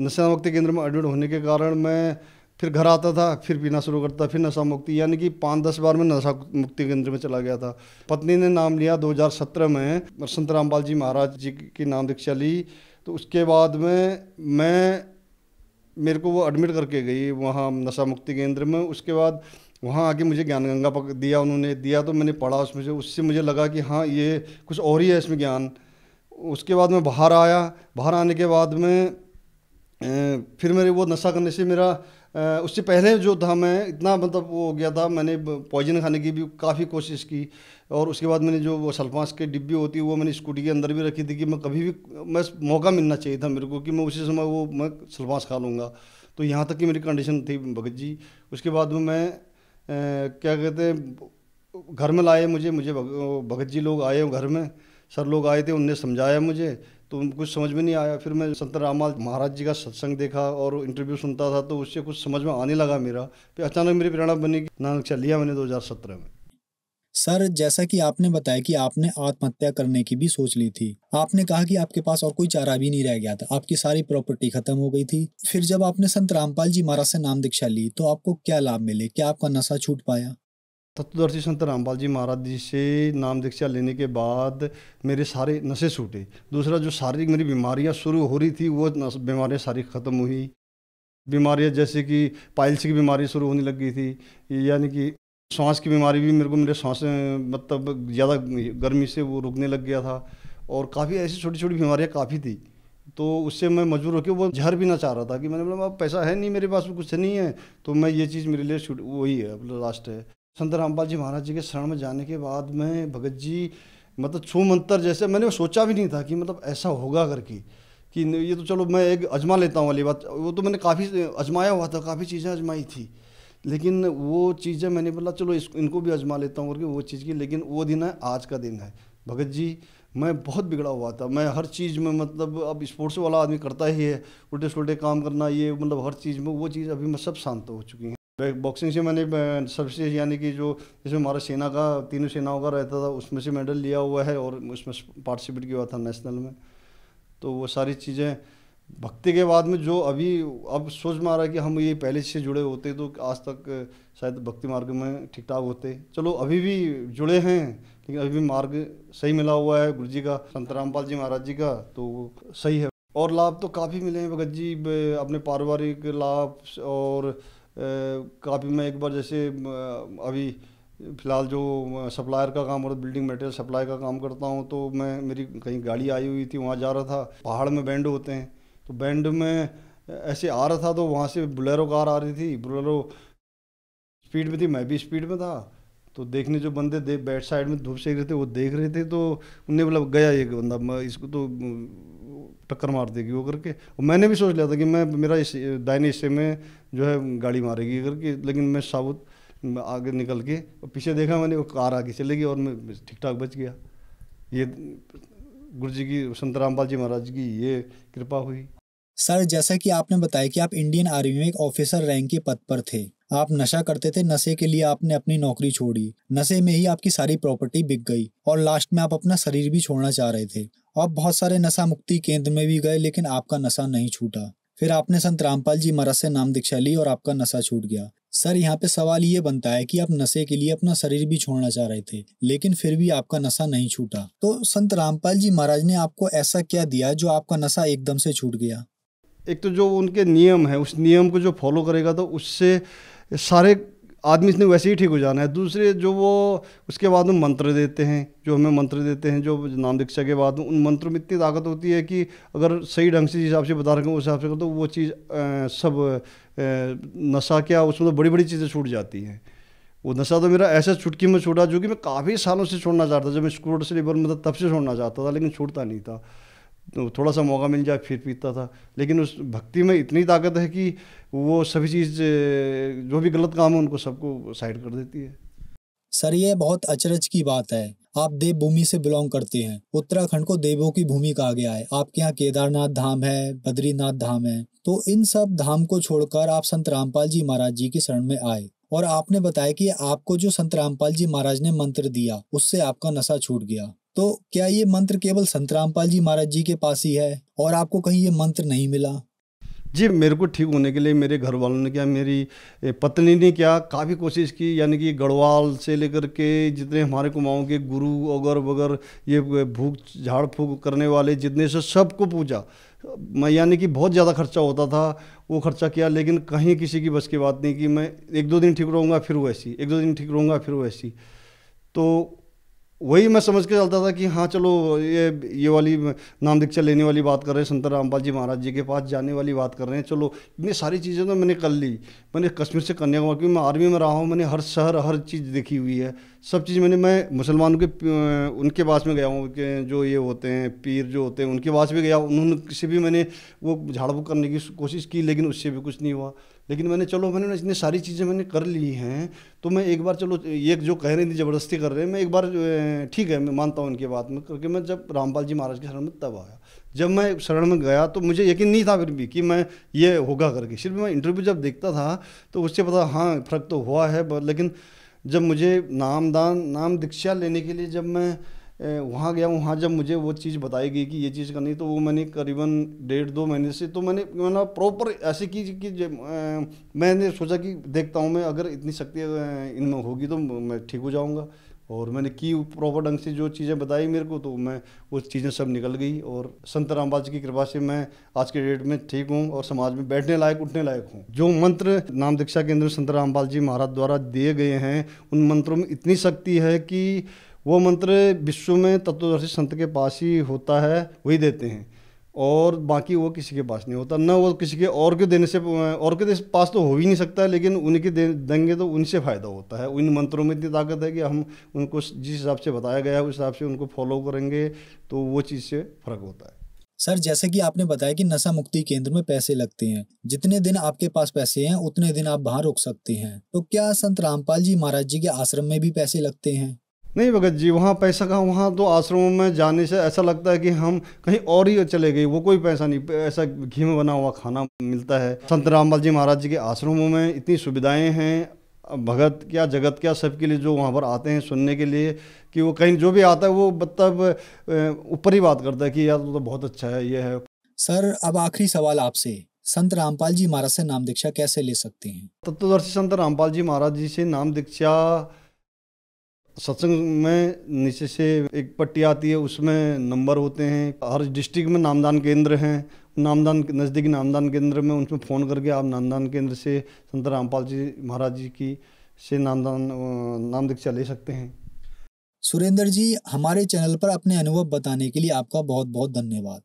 नशा मुक्ति केंद्र में एडमिट होने के कारण मैं फिर घर आता था फिर पीना शुरू करता फिर नशा मुक्ति यानी कि पाँच दस बार में नशा मुक्ति केंद्र में चला गया था पत्नी ने नाम लिया 2017 में संत रामपाल जी महाराज जी की नाम दीक्षा ली तो उसके बाद में मैं मेरे को वो एडमिट करके गई वहाँ नशा मुक्ति केंद्र में उसके बाद वहाँ आके मुझे ज्ञान गंगा पक दिया उन्होंने दिया तो मैंने पढ़ा उसमें से उससे मुझे लगा कि हाँ ये कुछ और ही है इसमें ज्ञान उसके बाद मैं बाहर आया बाहर आने के बाद में फिर मेरे वो नशा करने से मेरा उससे पहले जो था मैं इतना मतलब वो हो गया था मैंने पॉइजन खाने की भी काफ़ी कोशिश की और उसके बाद मैंने जो वो सल्फांस के डिब्बी होती है वो मैंने स्कूटी के अंदर भी रखी थी कि मैं कभी भी मैं मौका मिलना चाहिए था मेरे को कि मैं उसी समय वो मैं सल्फांस खा लूँगा तो यहाँ तक की मेरी कंडीशन थी भगत जी उसके बाद में मैं क्या कहते हैं घर में लाए मुझे मुझे भगत जी लोग आए घर में सर लोग आए थे उनने समझाया मुझे तो कुछ समझ में नहीं आया फिर मैं संत रामाल महाराज जी का सत्संग देखा और इंटरव्यू सुनता था तो उससे कुछ समझ में आने लगा मेरा फिर अचानक मेरी प्रेरणा बनी कि नानक लिया मैंने 2017 में सर जैसा कि आपने बताया कि आपने आत्महत्या करने की भी सोच ली थी आपने कहा कि आपके पास और कोई चारा भी नहीं रह गया था आपकी सारी प्रॉपर्टी खत्म हो गई थी फिर जब आपने संत रामपाल जी महाराज से नाम दीक्षा ली तो आपको क्या लाभ मिले क्या आपका नशा छूट पाया तत्वदर्शी संत रामपाल जी महाराज जी से नाम दीक्षा लेने के बाद मेरे सारे नशे छूटे दूसरा जो शारीरिक मेरी बीमारियां शुरू हो रही थी वो बीमारियां सारी ख़त्म हुई बीमारियां जैसे कि पाइल्स की बीमारी शुरू होने लग गई थी यानी कि सांस की बीमारी भी मेरे को मेरे सांस मतलब ज़्यादा गर्मी से वो रुकने लग गया था और काफ़ी ऐसी छोटी छोटी बीमारियाँ काफ़ी थी तो उससे मैं मजबूर होकर वो झर भी ना चाह रहा था कि मैंने बोला अब पैसा है नहीं मेरे पास कुछ नहीं है तो मैं ये चीज़ मेरे लिए वही है मतलब लास्ट है संत रामपाल जी महाराज जी के शरण में जाने के बाद मैं भगत जी मतलब छू मंतर जैसे मैंने सोचा भी नहीं था कि मतलब ऐसा होगा करके कि ये तो चलो मैं एक अजमा लेता हूँ वाली बात वो तो मैंने काफ़ी अजमाया हुआ था काफ़ी चीज़ें अजमाई थी लेकिन वो चीज़ें मैंने बोला चलो इस इनको भी आजमा लेता हूँ करके वो चीज़ की लेकिन वो दिन है आज का दिन है भगत जी मैं बहुत बिगड़ा हुआ था मैं हर चीज़ में मतलब अब स्पोर्ट्स वाला आदमी करता ही है उल्टे सुलटे काम करना ये मतलब हर चीज़ में वो चीज़ अभी मैं सब शांत हो चुकी हैं बॉक्सिंग से मैंने सबसे यानी कि जो जिसमें हमारा सेना का तीनों सेनाओं का रहता था उसमें से मेडल लिया हुआ है और उसमें पार्टिसिपेट किया था नेशनल में तो वो सारी चीज़ें भक्ति के बाद में जो अभी अब सोच में आ रहा है कि हम ये पहले से जुड़े होते तो आज तक शायद भक्ति मार्ग में ठीक ठाक होते चलो अभी भी जुड़े हैं लेकिन अभी भी मार्ग सही मिला हुआ है गुरु जी का संत रामपाल जी महाराज जी का तो सही है और लाभ तो काफ़ी मिले हैं भगत जी अपने पारिवारिक लाभ और काफ़ी मैं एक बार जैसे अभी फिलहाल जो सप्लायर का काम और बिल्डिंग मटेरियल सप्लाई का काम करता हूँ तो मैं मेरी कहीं गाड़ी आई हुई थी वहाँ जा रहा था पहाड़ में बैंड होते हैं तो बैंड में ऐसे आ रहा था तो वहाँ से बुलेरो कार आ रही थी बुलेरो स्पीड में थी मैं भी स्पीड में था तो देखने जो बंदे दे बैठ साइड में धूप सेक रहे थे वो देख रहे थे तो उन्हें बोला गया ये बंदा मैं इसको तो टक्कर मार देगी वो करके और मैंने भी सोच लिया था कि मैं मेरा इस दाइने हिस्से में जो है गाड़ी मारेगी करके लेकिन मैं साबुत आगे निकल के और पीछे देखा मैंने वो कार आगे चलेगी और मैं ठीक ठाक बच गया ये गुरु जी की संत रामपाल जी महाराज की ये कृपा हुई सर जैसा कि आपने बताया कि आप इंडियन आर्मी में एक ऑफिसर रैंक के पद पर थे आप नशा करते थे नशे के लिए आपने अपनी नौकरी छोड़ी नशे में ही आपकी सारी प्रॉपर्टी बिक गई और लास्ट में आप अपना शरीर भी छोड़ना चाह रहे थे आप बहुत सारे नशा मुक्ति केंद्र में भी गए लेकिन आपका नशा नहीं छूटा फिर आपने संत रामपाल जी महाराज से नाम दीक्षा ली और आपका नशा छूट गया सर यहाँ पे सवाल ये बनता है कि आप नशे के लिए अपना शरीर भी छोड़ना चाह रहे थे लेकिन फिर भी आपका नशा नहीं छूटा तो संत रामपाल जी महाराज ने आपको ऐसा क्या दिया जो आपका नशा एकदम से छूट गया एक तो जो उनके नियम है उस नियम को जो फॉलो करेगा तो उससे सारे आदमी इसने वैसे ही ठीक हो जाना है दूसरे जो वो उसके बाद में मंत्र देते हैं जो हमें मंत्र देते हैं जो नाम दीक्षा के बाद उन मंत्रों में इतनी ताकत होती है कि अगर सही ढंग से जिस हिसाब से बता रखे उस हिसाब से कर तो वो चीज़ सब नशा क्या उसमें मतलब तो बड़ी बड़ी चीज़ें छूट जाती हैं वो नशा तो मेरा ऐसा छुटकी में छूटा जो कि मैं काफ़ी सालों से छोड़ना चाहता जब मैं स्कूल से लेबर में था तब से छोड़ना चाहता था लेकिन छूटता नहीं था तो थोड़ा सा मौका मिल जाए फिर पीता था लेकिन उस भक्ति में इतनी ताकत है कि वो सभी चीज़ जो भी गलत काम है उनको सबको साइड कर देती है सर ये बहुत अचरज की बात है आप देवभूमि से बिलोंग करते हैं उत्तराखंड को देवों की भूमि कहा गया है आपके यहाँ केदारनाथ धाम है बद्रीनाथ धाम है तो इन सब धाम को छोड़कर आप संत रामपाल जी महाराज जी की शरण में आए और आपने बताया कि आपको जो संत रामपाल जी महाराज ने मंत्र दिया उससे आपका नशा छूट गया तो क्या ये मंत्र केवल संत रामपाल जी महाराज जी के पास ही है और आपको कहीं ये मंत्र नहीं मिला जी मेरे को ठीक होने के लिए मेरे घर वालों ने क्या मेरी पत्नी ने क्या काफ़ी कोशिश की यानी कि गढ़वाल से लेकर के जितने हमारे कुमाऊँ के गुरु अगर वगर ये भूख झाड़ फूक करने वाले जितने से सबको पूछा मैं यानी कि बहुत ज़्यादा खर्चा होता था वो खर्चा किया लेकिन कहीं किसी की बस की बात नहीं कि मैं एक दो दिन ठीक रहूँगा फिर वैसी एक दो दिन ठीक रहूँगा फिर वैसी तो वही मैं समझ के चलता था कि हाँ चलो ये ये वाली नाम दीक्षा लेने वाली बात कर रहे हैं संत रामपाल जी महाराज जी के पास जाने वाली बात कर रहे हैं चलो इतनी सारी चीज़ें तो मैंने कर ली मैंने कश्मीर से कन्याकुमारी क्योंकि मैं आर्मी में रहा हूँ मैंने हर शहर हर चीज़ देखी हुई है सब चीज़ मैंने मैं मुसलमानों के उनके पास में गया हूँ कि जो ये होते हैं पीर जो होते हैं उनके पास भी गया उन्होंने से भी मैंने वो झाड़ फूक करने की कोशिश की लेकिन उससे भी कुछ नहीं हुआ लेकिन मैंने चलो मैंने इतनी सारी चीज़ें मैंने कर ली हैं तो मैं एक बार चलो ये जो कह रहे थे ज़बरदस्ती कर रहे हैं मैं एक बार ठीक है मैं मानता हूँ उनकी बात में करके मैं जब रामपाल जी महाराज के शरण में तब आया जब मैं शरण में गया तो मुझे यकीन नहीं था फिर भी कि मैं ये होगा करके सिर्फ मैं इंटरव्यू जब देखता था तो उससे पता हाँ फ़र्क तो हुआ है लेकिन जब मुझे नामदान नाम दीक्षा लेने के लिए जब मैं वहाँ गया वहाँ जब मुझे वो चीज़ बताई गई कि ये चीज़ करनी तो वो मैंने करीबन डेढ़ दो महीने से तो मैंने मैंने प्रॉपर ऐसे की कि मैंने सोचा कि देखता हूँ मैं अगर इतनी शक्ति इनमें होगी तो मैं ठीक हो जाऊँगा और मैंने की प्रॉपर ढंग से जो चीज़ें बताई मेरे को तो मैं वो चीज़ें सब निकल गई और संत रामबाज की कृपा से मैं आज के डेट में ठीक हूँ और समाज में बैठने लायक उठने लायक हूँ जो मंत्र नाम दीक्षा केंद्र संत रामबाल जी महाराज द्वारा दिए गए हैं उन मंत्रों में इतनी शक्ति है कि वो मंत्र विश्व में तत्वदर्शी संत के पास ही होता है वही देते हैं और बाकी वो किसी के पास नहीं होता ना वो किसी के और के देने से और के पास तो हो ही नहीं सकता लेकिन उनके दे देंगे तो उनसे फ़ायदा होता है उन मंत्रों में इतनी ताकत है कि हम उनको जिस हिसाब से बताया गया है उस हिसाब से उनको फॉलो करेंगे तो वो चीज़ से फ़र्क होता है सर जैसे कि आपने बताया कि नशा मुक्ति केंद्र में पैसे लगते हैं जितने दिन आपके पास पैसे हैं उतने दिन आप वहाँ रुक सकते हैं तो क्या संत रामपाल जी महाराज जी के आश्रम में भी पैसे लगते हैं नहीं भगत जी वहाँ पैसा का वहाँ तो आश्रमों में जाने से ऐसा लगता है कि हम कहीं और ही चले गए वो कोई पैसा नहीं ऐसा घी में बना हुआ खाना मिलता है संत रामपाल जी महाराज जी के आश्रमों में इतनी सुविधाएं हैं भगत क्या जगत क्या सबके लिए जो वहाँ पर आते हैं सुनने के लिए कि वो कहीं जो भी आता है वो मतलब ऊपर ही बात करता है कि यार तो बहुत अच्छा है ये है सर अब आखिरी सवाल आपसे संत रामपाल जी महाराज से नाम दीक्षा कैसे ले सकते हैं तत्वदर्शी संत रामपाल जी महाराज जी से नाम दीक्षा सत्संग में नीचे से एक पट्टी आती है उसमें नंबर होते हैं हर डिस्ट्रिक्ट में नामदान केंद्र हैं नामदान नज़दीकी नामदान केंद्र में उनमें फ़ोन करके आप नामदान केंद्र से संत रामपाल जी महाराज जी की से नामदान नाम दीक्षा ले सकते हैं सुरेंद्र जी हमारे चैनल पर अपने अनुभव बताने के लिए आपका बहुत बहुत धन्यवाद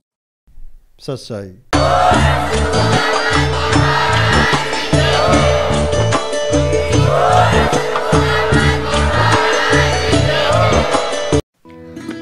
सच्चाई